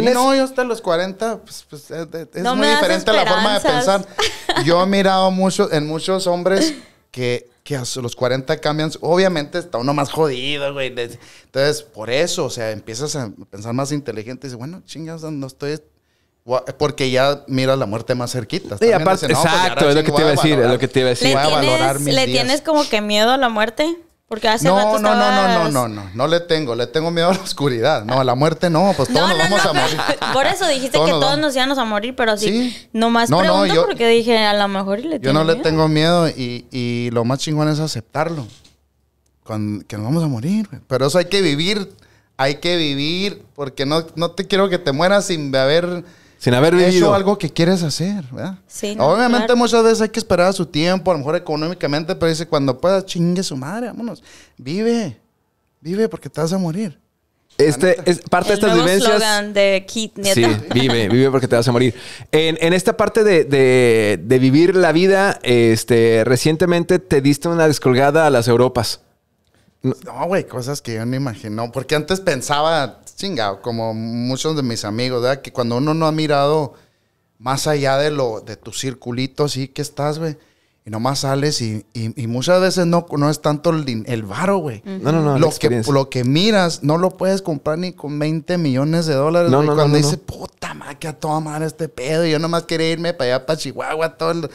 [SPEAKER 2] No, yo hasta los 40, pues, pues, es, muy diferente la forma de pensar. *laughs* Yo he mirado mucho, en muchos hombres que, que a los 40 cambian. Obviamente está uno más jodido, güey. Entonces, por eso, o sea, empiezas a pensar más inteligente y dices, bueno, chingas, no estoy porque ya miras la muerte más cerquita. Sí, pues, exacto, es lo que te iba a decir, es lo que te iba a decir. ¿Le tienes, ¿le tienes
[SPEAKER 3] como que miedo a la muerte? Porque hace no, no, no, no, no, no,
[SPEAKER 2] no, no le tengo, le tengo miedo a la oscuridad. No, a la muerte no, pues todos nos vamos a morir. Por eso dijiste que todos
[SPEAKER 3] nos íbamos a morir, pero sí, nomás pregunto yo, porque dije, a lo mejor y le Yo no le tengo
[SPEAKER 2] miedo y, lo más chingón es aceptarlo. que nos vamos a morir, pero eso hay que vivir, hay que vivir, porque no, no te quiero que te mueras sin haber sin haber vivido. algo que quieres hacer, ¿verdad?
[SPEAKER 3] Sí. Obviamente
[SPEAKER 2] muchas veces hay que esperar a su tiempo, a lo mejor económicamente, pero dice, cuando puedas, chingue su madre, vámonos. Vive, vive porque te vas a morir. Este, es parte de estas nuevo vivencias.
[SPEAKER 3] de Sí, *laughs*
[SPEAKER 1] vive, vive porque te vas a morir. En, esta parte de, vivir la vida, este, recientemente te diste una descolgada a las Europas.
[SPEAKER 2] No, güey, cosas que yo no imagino. Porque antes pensaba Chingao, como muchos de mis amigos, ¿verdad? Que cuando uno no ha mirado más allá de lo, de tu circulito así que estás, güey. Y nomás sales y, muchas veces no, no es tanto el, el varo, güey. No, no, no. Lo que, lo que miras no lo puedes comprar ni con 20 millones de dólares. No, güey. No, Cuando dice, puta madre, que a toda madre este pedo. Y yo nomás quería irme para allá, para Chihuahua, todo el...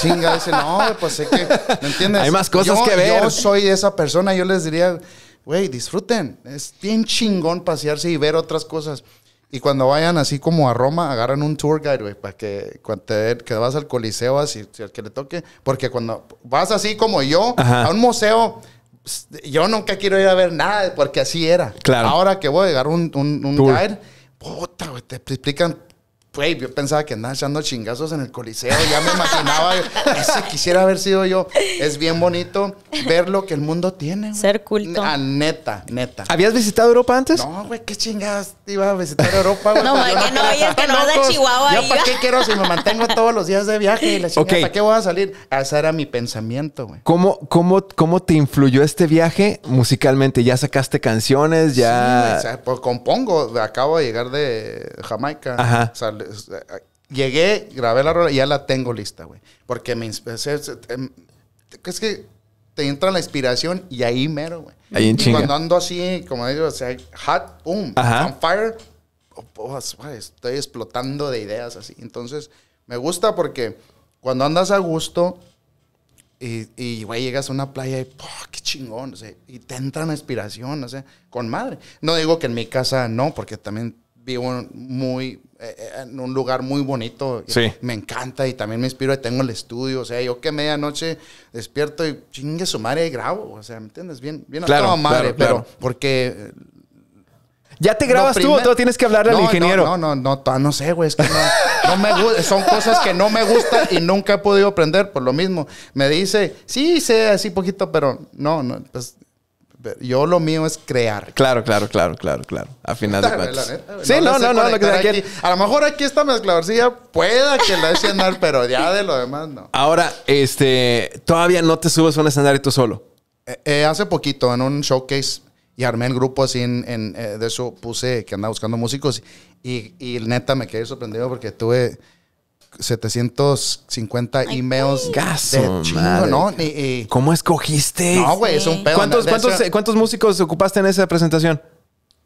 [SPEAKER 2] Chinga, dice, no, pues sé que... ¿Me entiendes? Hay más cosas que ver. Yo soy esa persona, yo les diría güey, disfruten. Es bien chingón pasearse y ver otras cosas. Y cuando vayan así como a Roma, agarran un tour guide, güey, para que cuando te, vas al Coliseo, así, al que le toque. Porque cuando vas así como yo, a un museo, pues, yo nunca quiero ir a ver nada, porque así era. Claro. Ahora que voy a agarrar un, un, un guide, puta, güey, te explican Güey, yo pensaba que andaba echando chingazos en el coliseo, ya me imaginaba, ese quisiera haber sido yo. Es bien bonito ver lo que el mundo tiene. Ser culto. Ah, neta, neta. ¿Habías visitado Europa antes? No, güey, qué chingadas iba a visitar Europa, güey. No, que no, que no vas a Chihuahua. ¿Yo para qué quiero si me mantengo todos los días de viaje y la chingada, ¿para qué voy a salir? Ah, ese era mi pensamiento, güey.
[SPEAKER 1] ¿Cómo, cómo, cómo te influyó este viaje musicalmente? ¿Ya sacaste canciones? ¿Ya...? Sí,
[SPEAKER 2] pues compongo. Acabo de llegar de Jamaica. Ajá llegué, grabé la rola y ya la tengo lista, güey. Porque me em, Es que te entra la inspiración y ahí mero, güey.
[SPEAKER 3] Ahí en y Cuando
[SPEAKER 2] ando así, como digo, o sea, hot, boom, on fire, oh, estoy explotando de ideas así. Entonces, me gusta porque cuando andas a gusto y, llegas a una playa y, oh, qué chingón, y te entra la inspiración, o sea, con madre. No digo que en mi casa no, porque también vivo muy, eh, eh, en un lugar muy bonito. Me encanta y también me inspiro y tengo el estudio. O sea, yo que medianoche despierto y chingue su madre y grabo. O sea, ¿me entiendes? Bien, bien claro, madre, pero porque... Eh, ¿Ya te grabas tú o tú tienes que hablarle al ingeniero? No, no, no, no, no sé, güey. Es que no, no me gusta. Son cosas que no me gustan y nunca he podido aprender por lo mismo. Me dice, sí, sé así poquito, pero no, no, pues yo lo mío es crear.
[SPEAKER 1] Claro, claro, claro, claro, claro. A final de cuentas.
[SPEAKER 2] sí, no, no, no. A lo mejor aquí esta mezcladorcilla pueda que la eche *laughs* pero ya de
[SPEAKER 1] lo demás no. Ahora, este, todavía no te subes a un escenario tú solo.
[SPEAKER 2] Eh, eh, hace poquito, en un showcase, y armé el grupo así en, eh, de eso puse que andaba buscando músicos y, y neta me quedé sorprendido porque tuve 750 emails. de ¿no?
[SPEAKER 1] ¿Cómo eh, escogiste? No, güey, es un pedo. ¿Cuántos, cuántos, músicos ocupaste en esa presentación?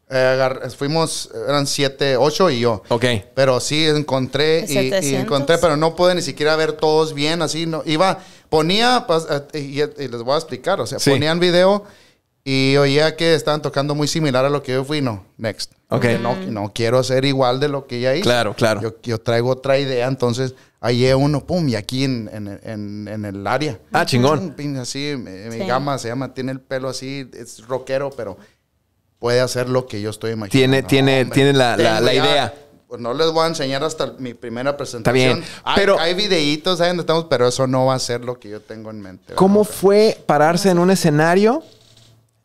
[SPEAKER 2] Eh, fuimos, eran siete, ocho y yo. Ok. Pero sí, encontré y, encontré, pero no pude ni siquiera ver todos bien, así. no Iba, ponía, eh, y, les voy a explicar, o sea, ponían video y oía que estaban tocando muy similar a lo que yo fui, no, next. Okay. No, no quiero ser igual de lo que ella hizo. Claro, claro. Yo, traigo otra idea, entonces hallé uno, pum, y aquí en, en, en, el área. Ah, chingón. así, mi, gama se llama, tiene el pelo así, es rockero, pero puede hacer lo que yo estoy imaginando. Tiene, tiene, tiene la, la, idea. Pues no les voy a enseñar hasta mi primera presentación. Está bien. pero, hay videitos ahí donde estamos, pero eso no va a ser lo que yo tengo en mente. ¿Cómo
[SPEAKER 1] fue pararse en un escenario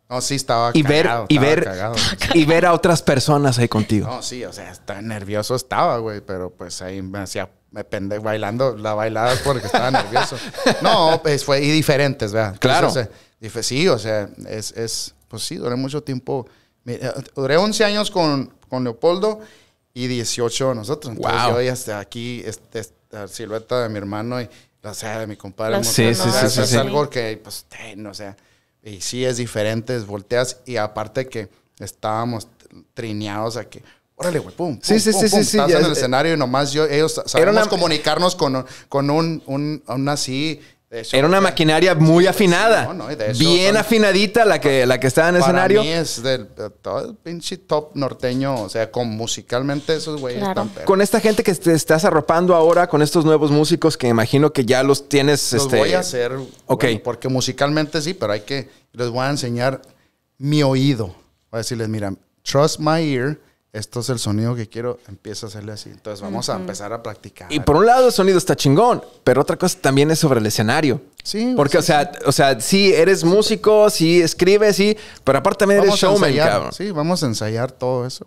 [SPEAKER 2] no, sí, estaba y cagado, ver, y ver,
[SPEAKER 1] *laughs* Y ver a otras personas ahí contigo.
[SPEAKER 3] No,
[SPEAKER 2] sí, o sea, tan nervioso estaba, güey, pero pues ahí me hacía me bailando la bailada porque estaba nervioso. *laughs* No, pues fue y diferentes, ¿verdad? Claro. sí, o sea, es, es, pues sí, duré mucho tiempo. Eh, duré 11 años con, Leopoldo y 18 nosotros. Entonces wow. yo hasta aquí, este, silueta de mi hermano y, la sea, de mi compadre. Sí, sí, sí, Es algo que, pues, ten, o sea y sí es diferente, volteas y aparte que estábamos trineados a que, órale, güey, pum, Sí, sí, sí, sí, Estás en el eh, escenario y nomás yo, ellos sabemos comunicarnos con, con un, un, un así era una maquinaria muy afinada.
[SPEAKER 1] bien afinadita la que, la que estaba en escenario. Mí es
[SPEAKER 2] del pinche top norteño. O sea, con musicalmente esos güeyes Con
[SPEAKER 1] esta gente que te estás arropando ahora, con estos nuevos músicos que imagino que ya los tienes. Los este, voy a hacer. Ok.
[SPEAKER 2] porque musicalmente sí, pero hay que. Les voy a enseñar mi oído. Voy a decirles, mira, trust my ear esto es el sonido que quiero, empiezo a hacerle así. Entonces vamos a empezar a practicar.
[SPEAKER 1] Y por un lado el sonido está chingón, pero otra cosa también es sobre el escenario. Sí. Porque, o, sea, sí. o sea, eres músico, sí escribes, sí, pero aparte también vamos eres showman, cabrón.
[SPEAKER 2] Sí, vamos a ensayar todo eso,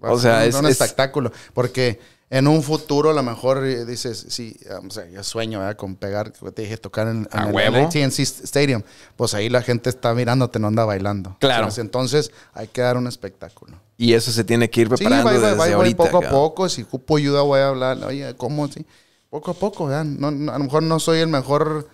[SPEAKER 1] O sea, es un
[SPEAKER 2] espectáculo. Porque en un futuro a lo mejor eh, dices, sí, ah, o sea, yo sueño ¿verdad? con pegar, te dije, tocar en, el Stadium, pues ahí la gente está mirándote,
[SPEAKER 1] no anda bailando. Claro.
[SPEAKER 2] Entonces hay que dar un espectáculo.
[SPEAKER 1] Y eso se tiene que ir preparando sí, desde poco a
[SPEAKER 2] poco, si cupo ayuda voy a hablar, oye, ¿cómo? Sí, poco a poco, a lo mejor no soy el mejor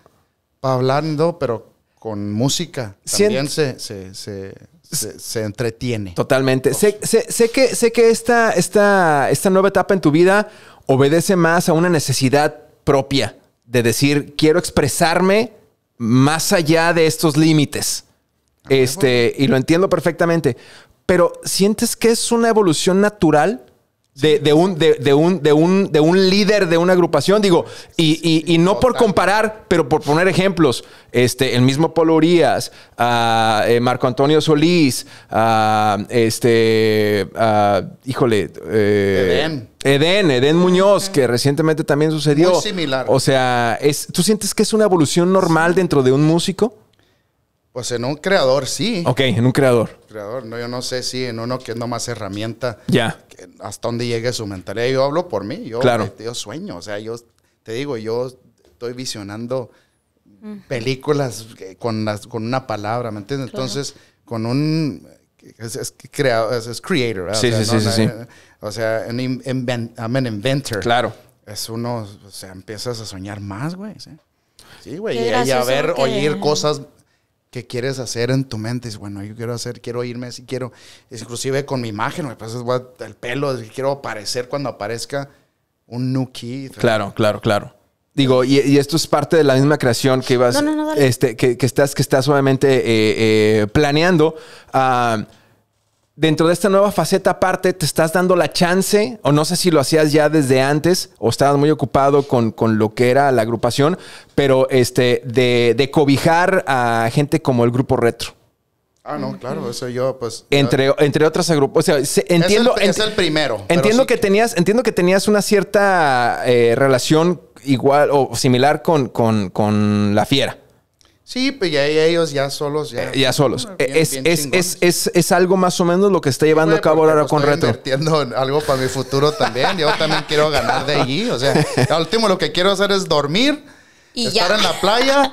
[SPEAKER 2] para hablando, pero con música también
[SPEAKER 1] se, se se, entretiene. Totalmente. Sé, que, sé que esta, esta, esta nueva etapa en tu vida obedece más a una necesidad propia de decir, quiero expresarme más allá de estos límites. Ah, este, y lo entiendo perfectamente. Pero ¿sientes que es una evolución natural de, de, un, de, de, un, de, un, líder de una agrupación, digo, y, y, no por comparar, pero por poner ejemplos, este, el mismo Polo Urias, ah, eh, Marco Antonio Solís, a ah, este, ah, híjole, eh, eden Muñoz, que recientemente también sucedió. similar. O sea, es, ¿tú sientes que es una evolución normal dentro de un músico?
[SPEAKER 2] Pues en un creador,
[SPEAKER 1] sí. Ok, en un creador.
[SPEAKER 2] Creador, no, yo no sé si en uno que es nomás herramienta. Ya. Hasta dónde llegue su mentalidad. Yo hablo por mí, yo, claro. yo sueño, o sea, yo te digo, yo estoy visionando películas eh, con, las, con una palabra, ¿me entiendes? Entonces, con un... Es, creador, es, creator. Sí, o sea, sí, sí, sí, eh, O sea, I'm an inventor. Claro. Es uno, o sea, empiezas a soñar más, güey. Sí, güey. y, a ver, oír cosas ¿Qué quieres hacer en tu mente. bueno, yo quiero hacer, quiero irme, si quiero, inclusive con mi imagen, me pasa el pelo, quiero aparecer cuando aparezca un Nuki. Claro,
[SPEAKER 1] claro, claro. Digo, y, esto es parte de la misma creación que ibas, no, no, no, este, que, estás, que estás obviamente eh, eh, planeando. a. Ah, dentro de esta nueva faceta aparte, te estás dando la chance, o no sé si lo hacías ya desde antes, o estabas muy ocupado con, lo que era la agrupación, pero este, de, de cobijar a gente como el grupo retro.
[SPEAKER 2] Ah, no, claro, eso yo, pues. Entre,
[SPEAKER 1] entre otras agrupaciones. O sea, entiendo. Es el, primero. Entiendo que tenías, entiendo que tenías una cierta eh, relación igual o similar con la fiera.
[SPEAKER 2] Sí, pues ya, ellos ya solos. Ya, ya solos. Eh,
[SPEAKER 1] es, algo más o menos lo que está llevando a cabo ahora pues con estoy
[SPEAKER 2] Reto. algo para mi futuro también. Yo también quiero ganar de allí. O sea, lo último lo que quiero hacer es dormir, y estar en la playa.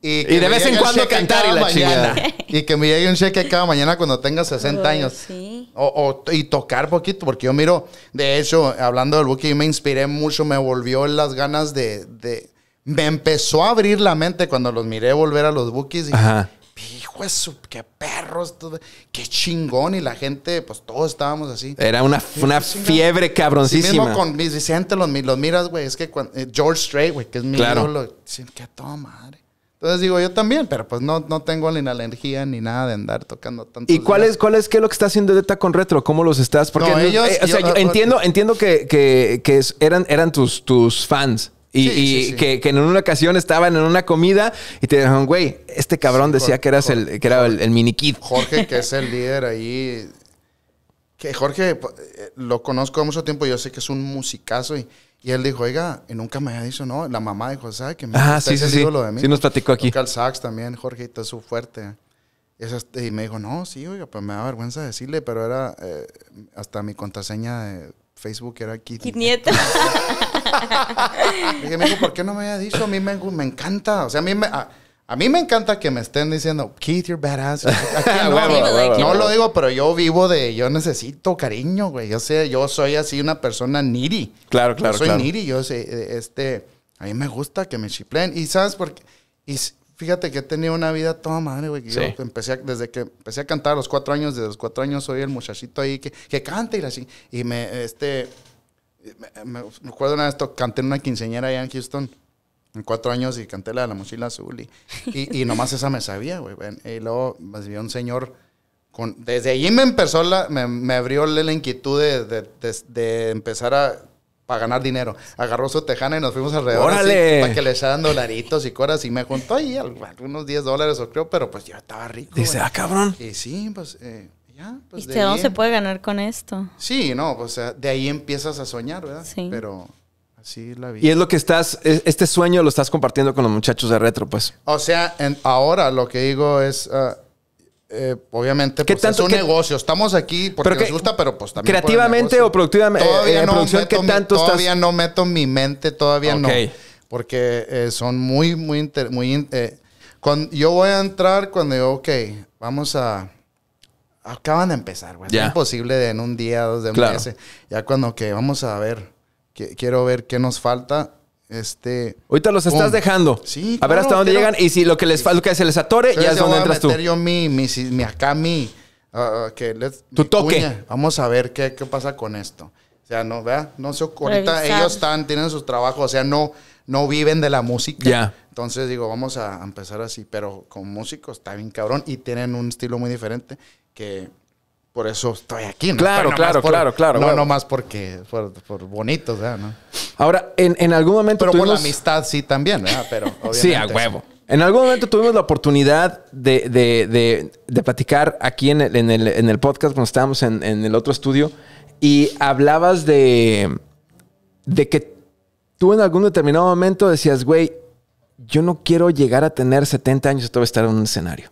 [SPEAKER 2] Y, de vez en cuando cantar y la Y que me llegue un cheque cada mañana cuando tenga 60 años. Sí. O, y tocar poquito, porque yo miro, de hecho, hablando del buque, yo me inspiré mucho, me volvió las ganas de me empezó a abrir la mente cuando los miré volver a los Bookies. Y Ajá. Hijo eso, qué perros, qué chingón. Y la gente, pues todos estábamos así. Era una, una fiebre cabroncísima. mismo con mis Vicente, los, miras, güey. Es que cuando, eh, George Strait, güey, que es mi claro. ídolo. Dicen, qué toma, madre. Entonces digo, yo también, pero pues no, no tengo ni la energía ni nada
[SPEAKER 1] de andar tocando tanto. ¿Y cuál es, cuál es, qué es lo que está haciendo Deta con Retro? ¿Cómo los estás? Porque ellos, eh, o sea, entiendo, entiendo que, que, que eran, eran tus, tus fans. Y, Que, en una ocasión estaban en una comida y te dijeron, güey, este cabrón decía que, eras el, que era el, mini kid. Jorge,
[SPEAKER 2] que es el *laughs* líder ahí. Que Jorge, eh, lo conozco de mucho tiempo, yo sé que es un musicazo y, y él dijo, oiga, y nunca me había dicho, no, la mamá dijo, ¿sabes que me ah, sí, sí, sí. Lo de mí? Sí, nos platicó aquí. Toca el sax también, Jorge, está su fuerte. Este, y, me dijo, no, sí, oiga, pues me da vergüenza decirle, pero era eh, hasta mi contraseña de Facebook era Kid,
[SPEAKER 3] Kid Nieto. *laughs* *laughs*
[SPEAKER 2] dije, ¿por qué no me había dicho? A mí me, encanta. O sea, a mí me... A, mí me encanta que me estén diciendo, Keith, you're badass. *laughs* no, lo digo, pero yo vivo de, yo necesito cariño, güey. Yo sé, yo soy así una persona needy. Claro, claro, yo soy niri, yo sé, e, este, a mí me gusta que me chiplen Y sabes por qué, y fíjate que he tenido una vida toda madre, güey. Yo empecé, desde que empecé a cantar a los cuatro años, desde los cuatro años soy el muchachito ahí que, que canta y así. Y me, este, me, acuerdo una vez, canté en una quinceñera allá en Houston, en cuatro años, y canté la de la mochila azul. Y, y, *laughs* nomás esa me sabía, güey. Y luego me pues, vio un señor. Con, desde allí me empezó la, me, abrió la, inquietud de, empezar a ganar dinero. Agarró su tejana y nos fuimos alrededor. para que le echaran dolaritos y coras. Y me juntó ahí algunos 10 dólares o creo, pero pues yo estaba rico. Dice, ah,
[SPEAKER 1] cabrón.
[SPEAKER 3] Y sí, pues eh, Ah, pues ¿Y de dónde se puede ganar con esto?
[SPEAKER 2] Sí, no, o sea, de ahí empiezas a soñar, ¿verdad? Sí. Pero así la vida. Y es lo
[SPEAKER 1] que estás, este sueño lo estás compartiendo con los muchachos de retro, pues.
[SPEAKER 2] O sea, ahora lo que digo es. Ah, eh, obviamente, pues, es un negocio. Estamos aquí porque nos gusta, pero pues también. Creativamente o productivamente. Eh, todavía eh, no meto tanto mi, Todavía no meto mi mente, todavía no. Porque son muy, muy. muy yo voy a entrar cuando digo, ok, vamos a acaban de empezar, güey. Es imposible en un día, dos de claro. Eh. Ya cuando que vamos a ver, quiero ver qué nos falta. Este. Ahorita los estás dejando.
[SPEAKER 1] Sí. A ver hasta dónde llegan y si lo que les falta, que se les atore, ya es donde entras tú. Yo
[SPEAKER 2] mi, mi, mi acá mi, ah, ah, tu toque. Vamos a ver qué, pasa con esto. O sea, no, vea, No sé, ahorita ellos están, tienen sus trabajos, o sea, no, no viven de la
[SPEAKER 1] música. Ya.
[SPEAKER 2] Entonces digo, vamos a empezar así, pero con músicos está bien cabrón y tienen un estilo muy diferente que por eso estoy aquí. Claro, claro, claro, claro. No, no más porque por, bonitos bonito, ¿verdad? Ahora, en, algún momento. Pero por la amistad sí también, ¿verdad?
[SPEAKER 1] Pero *laughs* sí, a huevo. En algún momento tuvimos la oportunidad de, de, de, platicar aquí en el, podcast cuando estábamos en, el otro estudio y hablabas de, de que tú en algún determinado momento decías, güey, yo no quiero llegar a tener 70 años y todavía estar en un escenario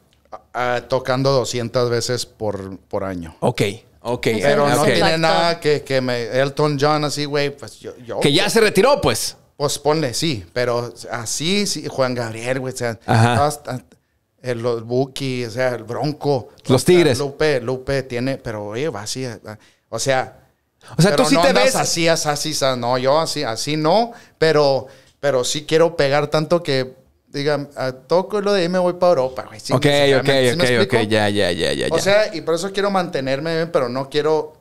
[SPEAKER 2] tocando 200 veces por, año. Ok. Ok, pero no tiene nada que, que me. Elton John, así, güey,
[SPEAKER 1] pues que ya se retiró, pues.
[SPEAKER 2] Pues ponle, sí, pero así, sí, Juan Gabriel, güey, o sea, hasta, ah, eh, los Buki, o sea, el Bronco. Los Tigres. Lupe, Lupe tiene, pero oye, va así, ah, ah, o sea. O sea, tú sí te ves. Así, así, así, no, yo así, así no, pero, pero sí quiero pegar tanto que Diga, ah, toco lo de ahí me voy para Europa, güey.
[SPEAKER 1] ok, ok, ok, ok, ya, ya, ya, ya. O
[SPEAKER 2] sea, y por eso quiero mantenerme, pero no quiero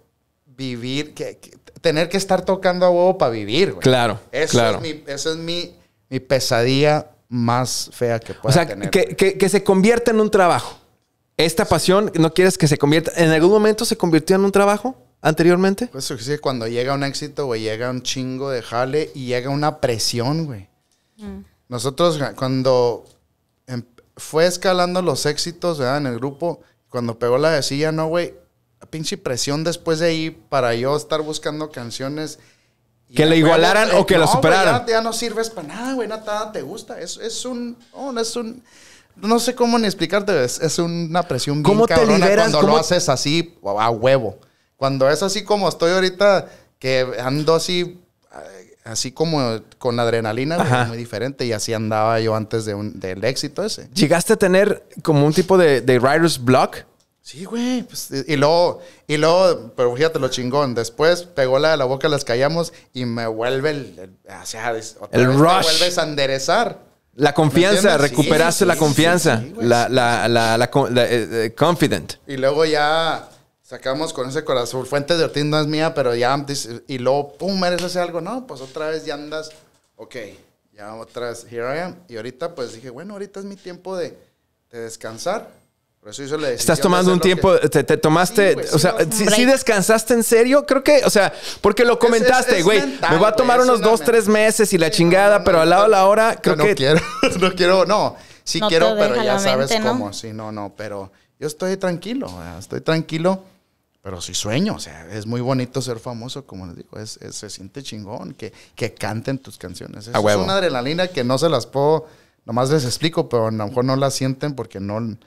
[SPEAKER 2] vivir, que, tener que estar tocando a huevo para vivir, güey.
[SPEAKER 1] Claro, eso Es mi,
[SPEAKER 2] eso es mi, pesadilla más fea que pueda o sea,
[SPEAKER 1] Que, se convierta en un trabajo. Esta pasión, ¿no quieres que se convierta? ¿En algún momento se convirtió en un trabajo? anteriormente? Pues sí, cuando
[SPEAKER 2] llega un éxito, güey, llega un chingo de jale y llega una presión, güey. Mm. Nosotros cuando em-, fue escalando los éxitos, En el grupo, cuando pegó la de silla, no, güey, pinche presión después de ahí para yo estar buscando canciones. Que le igualaran o que lo la superaran. ya, no sirves para nada, güey, nada te gusta. Es, es un, es un, no sé cómo ni explicarte, es, una presión ¿Cómo bien te cabrona cuando lo haces así a huevo. Cuando es así como estoy ahorita, que ando así así como con adrenalina, muy diferente. Y así andaba yo antes de un, del éxito ese.
[SPEAKER 1] ¿Llegaste a tener como un tipo de, de writer's block? Sí,
[SPEAKER 2] güey. Pues, y, luego, y luego, pero fíjate lo chingón. Después pegó la de la boca, las callamos y me vuelve el. el ah, o rush. vuelves a enderezar. La confianza, recuperaste la confianza.
[SPEAKER 1] la, la, eh, eh, confident.
[SPEAKER 2] Y luego ya Sacamos con ese corazón. Fuente de Ortiz no es mía, pero ya. Y luego, pum, mereces hacer algo. No, pues otra vez ya andas. Ok, ya otra vez, here I am. Y ahorita, pues dije, bueno, ahorita es mi tiempo de, descansar. Por eso hizo la Estás tomando un tiempo,
[SPEAKER 1] te, tomaste, o sea, si descansaste en serio, creo que, o sea, porque lo comentaste, güey, me va a tomar unos dos, tres meses y la chingada, pero al lado de la hora, creo que... No quiero, *laughs* no quiero, no, sí quiero, pero ya sabes cómo,
[SPEAKER 2] Si no, no, pero yo estoy tranquilo, estoy tranquilo pero sí sueño, o sea, es muy bonito ser famoso, como les digo, es, se siente chingón que, que canten tus canciones. es una adrenalina que no se las puedo, nomás les explico, pero a lo mejor no la sienten porque no,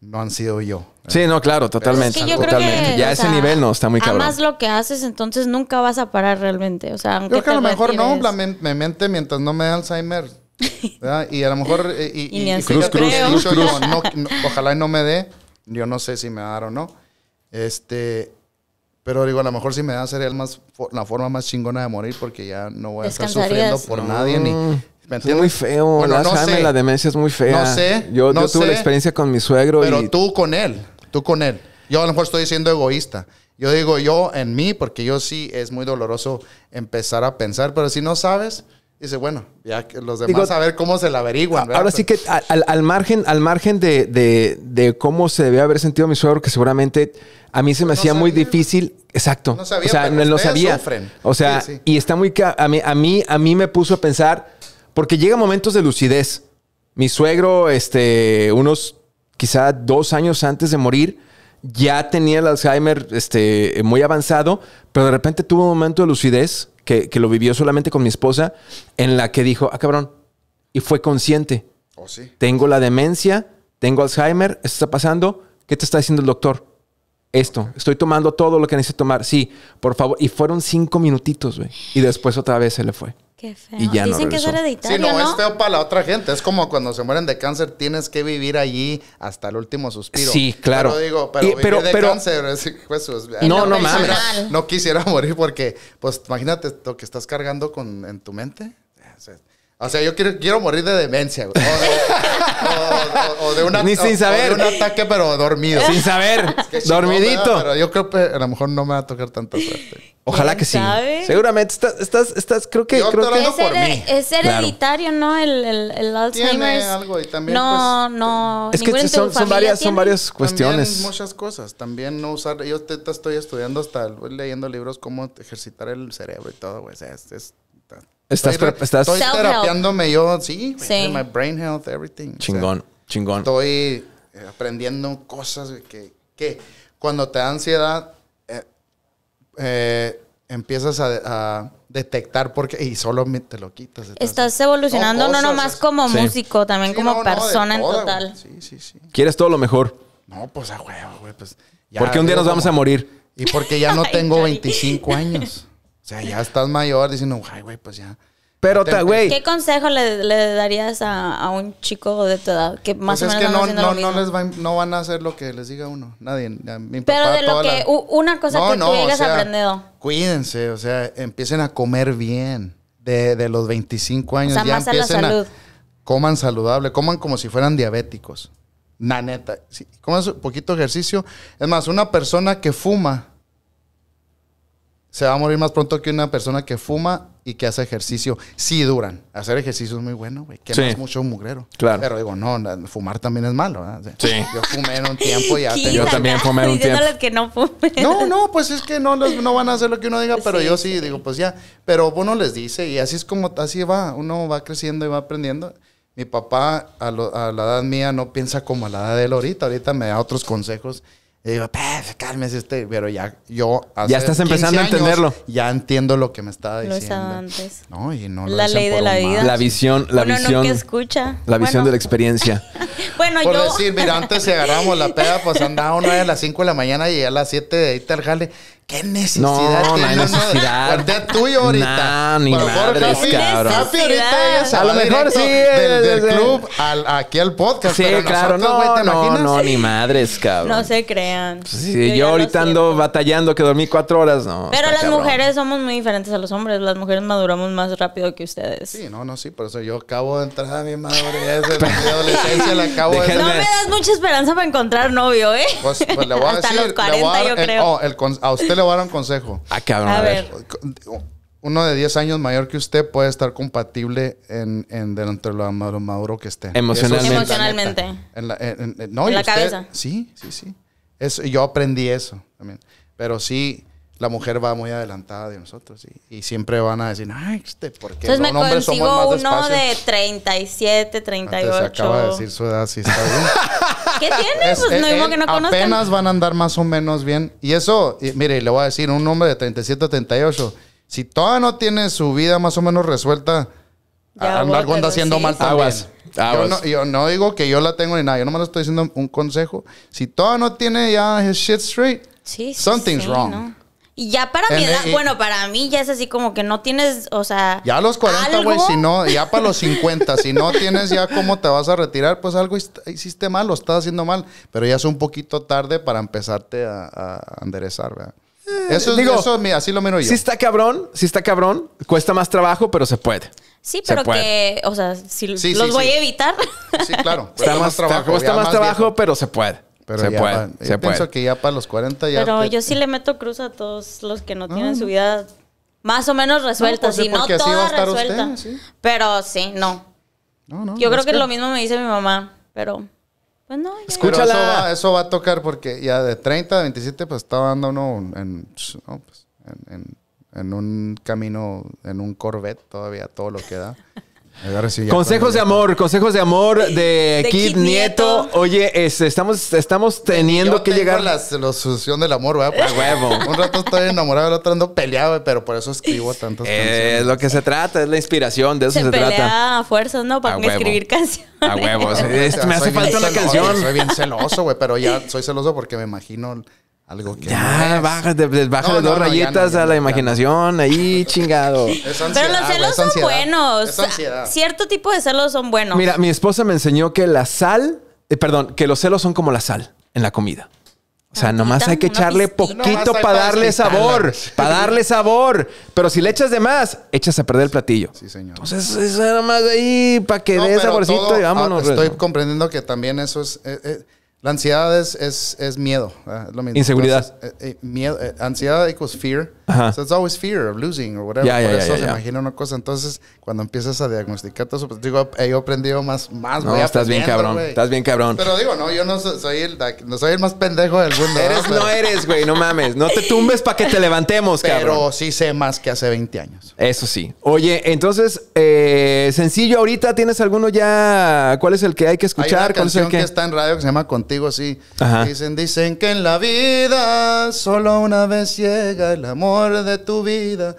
[SPEAKER 2] no han sido yo.
[SPEAKER 1] Sí, no, claro, totalmente. totalmente. ya ese nivel no está muy cabrón. Además
[SPEAKER 3] lo que haces, entonces nunca vas a parar realmente, o sea, aunque creo que a lo mejor no,
[SPEAKER 2] me, mente mientras no me dé Alzheimer. Y a lo mejor eh, y, *laughs* cruz, cruz, ojalá no me dé, yo no sé si me va a dar o no este, pero digo, a lo mejor si me da sería el más, la forma más chingona de morir porque ya no voy a estar sufriendo por nadie ni... Es
[SPEAKER 1] muy feo.
[SPEAKER 2] la, la demencia
[SPEAKER 1] es muy fea. No sé. Yo, no tuve la experiencia con mi suegro. Pero tú con él. Tú con él.
[SPEAKER 2] Yo a lo mejor estoy siendo egoísta. Yo digo yo en mí porque yo sí es muy doloroso empezar a pensar. Pero si no sabes, dice, bueno, ya los demás a ver cómo se la averiguan. Ahora sí
[SPEAKER 1] que al, margen, al margen de, de, cómo se debió haber sentido mi suegro, que seguramente a mí se me hacía muy difícil. Exacto. No sabía, o sea, no, Sufren. O sea, y está muy a mí, a mí, me puso a pensar, porque llega momentos de lucidez. Mi suegro, este, unos quizá dos años antes de morir, ya tenía el Alzheimer este, muy avanzado, pero de repente tuvo un momento de lucidez que, lo vivió solamente con mi esposa, en la que dijo, ah, cabrón, y fue consciente. Oh, sí. Tengo la demencia, tengo Alzheimer, esto está pasando, ¿qué te está diciendo el doctor? Esto, estoy tomando todo lo que necesito tomar, sí, por favor. Y fueron cinco minutitos, güey. Y después otra vez se le fue. Qué feo. Y ya Dicen no que es hereditario, no, es feo para la
[SPEAKER 2] otra gente. Es como cuando se mueren de cáncer, tienes que vivir allí hasta el último suspiro. Sí, claro. Pero digo, pero, vivir de cáncer, pues, pues, no, no, No quisiera *laughs* morir porque, pues, imagínate lo que estás cargando con, en tu mente. O sea, yo quiero, quiero morir de demencia, güey. O, de, Ni sin saber. de un ataque, pero dormido. Sin saber. Dormidito. pero yo creo que a lo mejor no me va a tocar tanta suerte. Ojalá que sí.
[SPEAKER 1] Seguramente estás, estás, creo que. Es, hereditario,
[SPEAKER 3] ¿no? El, el, algo y también. No, pues, no. Es que son, varias, son varias cuestiones. muchas
[SPEAKER 2] cosas. También no usar. Yo te, estoy estudiando hasta leyendo libros cómo ejercitar el cerebro y todo, güey. O sea, es
[SPEAKER 3] Estás, estoy, estás
[SPEAKER 2] estoy yo, sí, sí. My brain health, everything.
[SPEAKER 1] Chingón, chingón. Estoy
[SPEAKER 2] eh, aprendiendo cosas que, cuando te da ansiedad, eh, eh, empiezas a, detectar porque y solo te lo quitas.
[SPEAKER 3] Estás evolucionando no, nomás como músico, también como persona en total. Sí,
[SPEAKER 2] sí, sí.
[SPEAKER 1] ¿Quieres todo lo mejor? No, pues a huevo, güey, pues. Ya, porque un día nos vamos a morir. Y porque ya no *laughs* tengo 25 años
[SPEAKER 2] sea, ya estás mayor diciendo, ay, güey, pues ya. Pero, güey.
[SPEAKER 3] ¿Qué consejo le, darías a, un chico de tu edad? Que más pues o menos que
[SPEAKER 2] no, van a hacer lo que les diga uno. Nadie. Pero de lo que.
[SPEAKER 3] Una cosa que tú hayas o sea, aprendido.
[SPEAKER 2] Cuídense, o sea, empiecen a comer bien. De, los 25 años. O ya más a, la salud. coman saludable, coman como si fueran diabéticos. Naneta. neta. coman un poquito ejercicio. Es más, una persona que fuma se va a morir más pronto que una persona que fuma y que hace ejercicio. Sí duran. Hacer ejercicio es muy bueno, güey. Que es mucho mugrero. Claro. Pero digo, no, fumar también es malo. ¿verdad? sí. Yo fumé en un tiempo y ya Yo también fumé un tiempo. que no fumen. No, no, pues es que no, no van a hacer lo que uno diga, pero yo sí, digo, pues ya. Pero uno les dice y así es como, así va. Uno va creciendo y va aprendiendo. Mi papá a, a la edad mía no piensa como a la edad de él ahorita. Ahorita me da otros consejos y digo, cálmese este, pero ya yo Ya estás empezando a entenderlo. ya entiendo lo que me estaba diciendo. Lo antes. No, y no lo La ley de la vida. La visión, la visión. escucha.
[SPEAKER 3] La visión de la
[SPEAKER 1] experiencia.
[SPEAKER 3] *laughs* bueno, yo. Por decir,
[SPEAKER 2] mira, antes si agarramos la peda, pues andaba una de las 5 de la mañana y a las 7 de ahí te jale. ¿Qué necesidad? No, no hay necesidad. tuyo ahorita. No, ni madres, cabrón.
[SPEAKER 1] ahorita a lo mejor sí. Del, club aquí al podcast. Sí, claro. no, no, no, ni madres, cabrón. No
[SPEAKER 3] se crean. Pues sí, yo,
[SPEAKER 1] ahorita ando batallando que dormí cuatro horas, no. Pero
[SPEAKER 3] las mujeres somos muy diferentes a los hombres. Las mujeres maduramos más rápido que ustedes. Sí,
[SPEAKER 1] no, no, sí. Por eso yo acabo de entrar a
[SPEAKER 2] mi madurez. En mi adolescencia la acabo de... No me
[SPEAKER 3] das mucha esperanza para encontrar novio, ¿eh? Pues, pues le voy a Hasta Hasta los 40, yo creo. Oh, a usted le
[SPEAKER 2] dar un consejo. Ah, cabrón. A ver. Uno de 10 años mayor que usted puede estar compatible en, en de lo maduro que esté. Emocionalmente. Emocionalmente. En la, cabeza. Sí, sí, sí. Eso, yo aprendí eso Pero sí, la mujer va muy adelantada de nosotros y siempre van a decir, ay, este, ¿por qué Entonces me consigo uno de
[SPEAKER 3] 37, 38. Ah, se acaba de decir
[SPEAKER 2] su edad, sí está bien.
[SPEAKER 3] *laughs* ¿Qué tiene? Pues, e no digo que no Apenas
[SPEAKER 2] van a andar más o menos bien. Y eso, mire, le voy a decir, un hombre de 37, 38, si todavía no tiene su vida más o menos resuelta, anda haciendo mal también. Yo no, digo que yo la tengo ni nada, yo nomás le estoy diciendo un consejo. Si todavía no tiene ya his shit straight,
[SPEAKER 3] something's wrong. Y ya para mi edad, bueno, para mí ya es así como que no tienes, o sea.
[SPEAKER 2] Ya a los 40, güey, si no, ya para los 50, si no tienes ya cómo te vas a retirar, pues algo hiciste mal o estás haciendo mal. Pero ya es un poquito tarde para empezarte a, enderezar, ¿verdad? Eh, eso, Digo, así lo miro yo. Si está
[SPEAKER 1] cabrón, si está cabrón, cuesta más trabajo, pero se puede.
[SPEAKER 3] Sí, pero que, o sea, si los voy a evitar. Sí, claro. trabajo.
[SPEAKER 1] Cuesta más trabajo, pero se puede. Pero se puede,
[SPEAKER 2] yo pienso que ya para los 40 ya. Pero yo
[SPEAKER 3] sí le meto cruz a todos los que no tienen ah. su vida más o menos resuelta, pues, no, no toda resuelta. Pero sí, no. no, no yo creo que, lo mismo me dice mi mamá, pero pues no. Ya Escúchala.
[SPEAKER 2] eso, va, a tocar porque ya de 30 a 27 pues estaba dando uno en, pues, en, en, en un camino, en un Corvette todavía, todo lo que da. *laughs* consejos de amor,
[SPEAKER 1] consejos de amor de, Kid, Nieto. Oye, este, estamos, estamos teniendo que llegar. la,
[SPEAKER 2] la solución del amor, ¿verdad? Pues, huevo. Un rato estoy enamorado, el otro ando peleado, pero por eso
[SPEAKER 1] escribo tantas eh, canciones. Es lo que se trata, es la inspiración, de eso se, se trata.
[SPEAKER 3] a fuerzas, ¿no? Para escribir canciones. A huevos.
[SPEAKER 1] me hace falta una canción. Soy bien celoso, güey,
[SPEAKER 2] pero ya soy celoso porque me imagino algo que.
[SPEAKER 1] Ya, no bájate, dos rayitas a la imaginación, ahí *laughs* chingado. Pero
[SPEAKER 2] los celos ah, son buenos. Es
[SPEAKER 3] Cierto tipo de celos son buenos. Mira, mi
[SPEAKER 1] esposa me enseñó que la sal, eh, perdón, que los celos son como la sal en la comida. O sea, nomás hay que echarle poquito para darle sabor, para darle sabor. Pero si le echas de más, echas a perder el platillo. Sí, señor. Entonces, pues eso nomás ahí para que dé saborcito y ah, vámonos. estoy
[SPEAKER 2] comprendiendo que también eso es... Eh, eh, la ansiedad es, es, miedo. lo mismo. Inseguridad. Eh, eh, miedo, eh, ansiedad equals fear. Ajá. So it's always fear of losing or whatever. Por eso se imagina una cosa. Entonces, cuando empiezas a diagnosticar todo eso, pues digo, he aprendido más, más, No, estás bien cabrón. Estás bien cabrón. Pero digo, no, yo no soy el, no soy el más pendejo
[SPEAKER 1] del mundo. Eres, ¿no? eres, güey, no mames. No te tumbes para que te levantemos, cabrón. Pero sí sé más que hace 20 años. Eso sí. Oye, entonces, eh, sencillo, ahorita tienes alguno ya. ¿Cuál es el que hay que escuchar? Hay una canción que... que... está
[SPEAKER 2] en radio que se llama Contigo, sí. Dicen, dicen que en la vida solo una vez llega el amor de tu vida.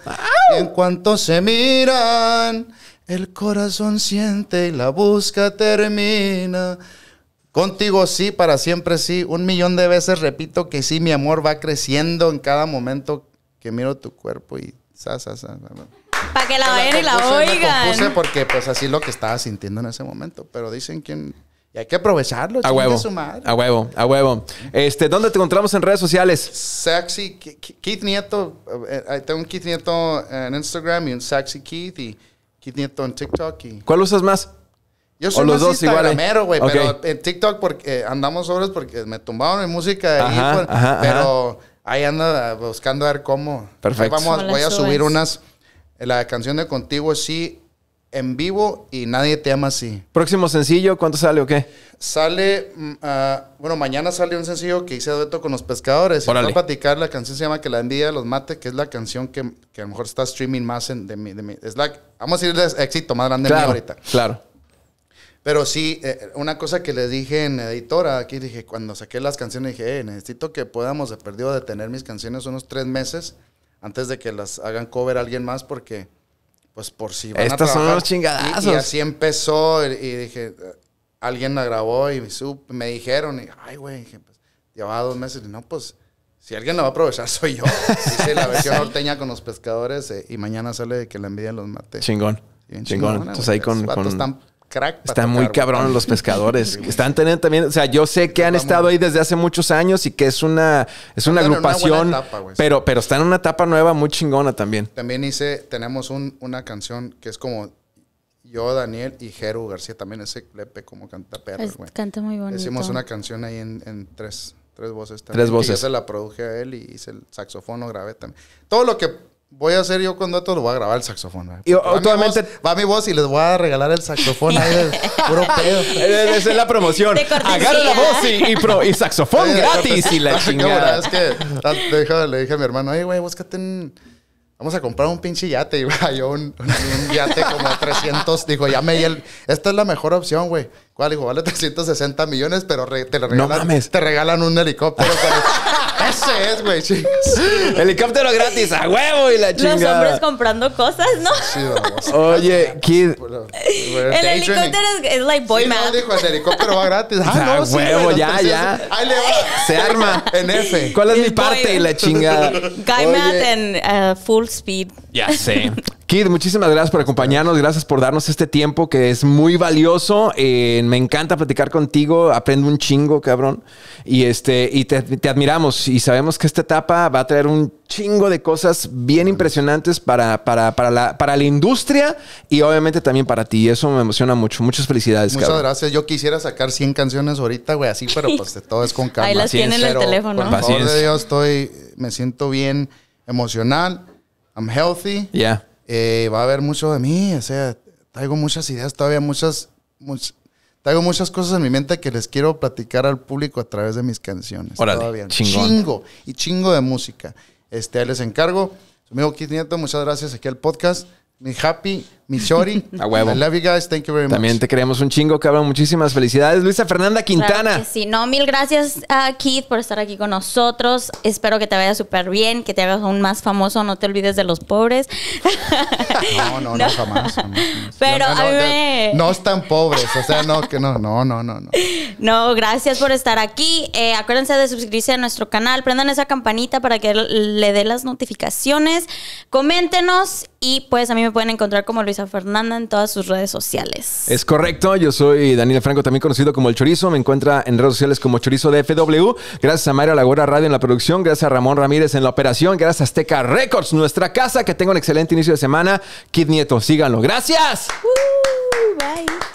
[SPEAKER 2] en cuanto se miran, el corazón siente y la busca termina. Contigo sí, para siempre sí. Un millón de veces repito que sí, mi amor va creciendo en cada momento que miro tu cuerpo y sa, sa, sa.
[SPEAKER 3] Para que la vayan y la oigan. No
[SPEAKER 2] porque pues así lo que estaba sintiendo en ese momento. Pero dicen que
[SPEAKER 1] y hay que aprovecharlo.
[SPEAKER 3] A huevo.
[SPEAKER 2] Su A
[SPEAKER 1] huevo, a huevo. Este, ¿Dónde te encontramos en redes sociales? Sexy Keith Nieto. Eh, eh, tengo un Keith Nieto
[SPEAKER 2] en Instagram y un Sexy Keith y Keith Nieto en TikTok.
[SPEAKER 1] ¿Cuál usas más? Yo soy los güey. Pero
[SPEAKER 2] en TikTok porque eh, andamos sobres porque me tumbaron en música. Pues, pero ahí anda buscando a ver cómo. Perfecto. vamos, voy a subir unas... La canción de Contigo sí en vivo y nadie te ama así.
[SPEAKER 1] Próximo sencillo, ¿cuánto sale o qué?
[SPEAKER 2] Sale, mm, ah, bueno, mañana sale un sencillo que hice dueto con los pescadores. para Y voy platicar, la canción se llama Que la envía, los mate, que es la canción que, a lo mejor está streaming más en, de mi, de mi, vamos a decirles éxito más grande ahorita. Claro. Pero sí, eh, una cosa que les dije en editora, aquí dije, cuando saqué las canciones, dije, eh, necesito que podamos, he perdido de tener mis canciones unos tres meses antes de que las hagan cover alguien más porque pues por si van a trabajar. son chingadazos. Y, así empezó y dije, alguien la grabó y me, me dijeron, y, ay, güey, pues, llevaba dos meses. Y no, pues, si alguien la va a aprovechar *laughs* soy yo. Hice la versión *laughs* orteña con los pescadores eh, y mañana sale de que la envidia los mate. Chingón. chingón. Entonces ahí con crack. Están muy cabrón
[SPEAKER 1] los pescadores. Están teniendo también, o sea, yo sé que pues han estado ahí desde hace muchos años y que es una, es una agrupación, pero, pero está en una etapa nueva muy chingona también. También
[SPEAKER 2] hice, tenemos una canción que es como yo, Daniel y Jeru García, también ese clepe como canta perro, güey. Canta muy bonito. Hicimos una canción ahí en, tres, tres voces también. Tres voces. se la produje a él y hice el saxofono grave grabé también. Todo lo que voy a hacer yo con datos, lo voy a grabar el saxofón. Y automáticamente va mi voz y les voy a regalar el saxofón puro *laughs* pedo. Eh, eh, esa es la promoción. Agarra la voz
[SPEAKER 1] y, saxofón eh, gratis y la *laughs* chingada. Es
[SPEAKER 2] que ah, le dije, a mi hermano, ay güey, búscate un... Vamos a comprar un pinche yate. *laughs* Y yo un, yate como 300. Digo, ya me... Esta es la mejor opción, güey. ¿Cuál? Dijo, vale 360 millones, pero te, regalan, un helicóptero. *laughs*
[SPEAKER 3] Ese
[SPEAKER 1] es, güey, Helicóptero gratis, a huevo y la chingada. Los hombres
[SPEAKER 3] comprando cosas, ¿no? Sí,
[SPEAKER 1] vamos. Oye, Kid. el helicóptero
[SPEAKER 3] es, like boy sí, dijo, el helicóptero va gratis. *laughs* Ah, ah, no, huevo, ya, ya. Ahí le Se arma. *laughs* En ese ¿Cuál es mi parte y la chingada? Guy Oye. en uh, full speed.
[SPEAKER 1] Ya sé. Kid, muchísimas gracias por acompañarnos, gracias por darnos este tiempo que es muy valioso. Eh, me encanta platicar contigo, aprendo un chingo, cabrón. Y este, y te, admiramos y sabemos que esta etapa va a traer un chingo de cosas bien impresionantes para, para, la, industria y obviamente también para ti. Eso me emociona mucho. Muchas felicidades. Muchas
[SPEAKER 2] gracias. Yo quisiera sacar 100 canciones ahorita, güey, así, pero pues todo es con calma. Ahí las tienen en el teléfono. Por favor Dios, estoy, me siento bien emocional. I'm healthy. Yeah. Eh, va a haber mucho de mí, o sea, traigo muchas ideas, todavía muchas, traigo muchas cosas en mi mente que les quiero platicar al público a través de mis canciones. Órale, Chingo, y chingo de música. Este, les encargo. Su amigo Kit Nieto, muchas gracias aquí al podcast. Mi happy, Missori, *laughs* A huevo. love you guys. Thank you very much. También
[SPEAKER 1] te queremos un chingo, cabrón. Muchísimas felicidades. Luisa Fernanda Quintana.
[SPEAKER 3] sí, no, mil gracias a Keith por estar aquí con nosotros. Espero que te vaya súper bien, que te hagas un más famoso. No te olvides de los pobres.
[SPEAKER 2] No, no, no, *laughs* no jamás,
[SPEAKER 3] Pero no, a no,
[SPEAKER 2] están pobres. O sea, no, que no, no, no, no.
[SPEAKER 3] No, gracias por estar aquí. Eh, acuérdense de suscribirse a nuestro canal. Prendan esa campanita para que le dé las notificaciones. Coméntenos y pues a mí me pueden encontrar como a Fernanda en todas sus redes sociales.
[SPEAKER 1] Es correcto, yo soy Daniel Franco, también conocido como El Chorizo. Me encuentra en redes sociales como Chorizo de FW. Gracias a Mayra Lagora Radio en la producción, gracias a Ramón Ramírez en la operación, gracias a Azteca Records, nuestra casa. Que tenga un excelente inicio de semana. Kid Nieto, síganlo. ¡Gracias! Uh, bye.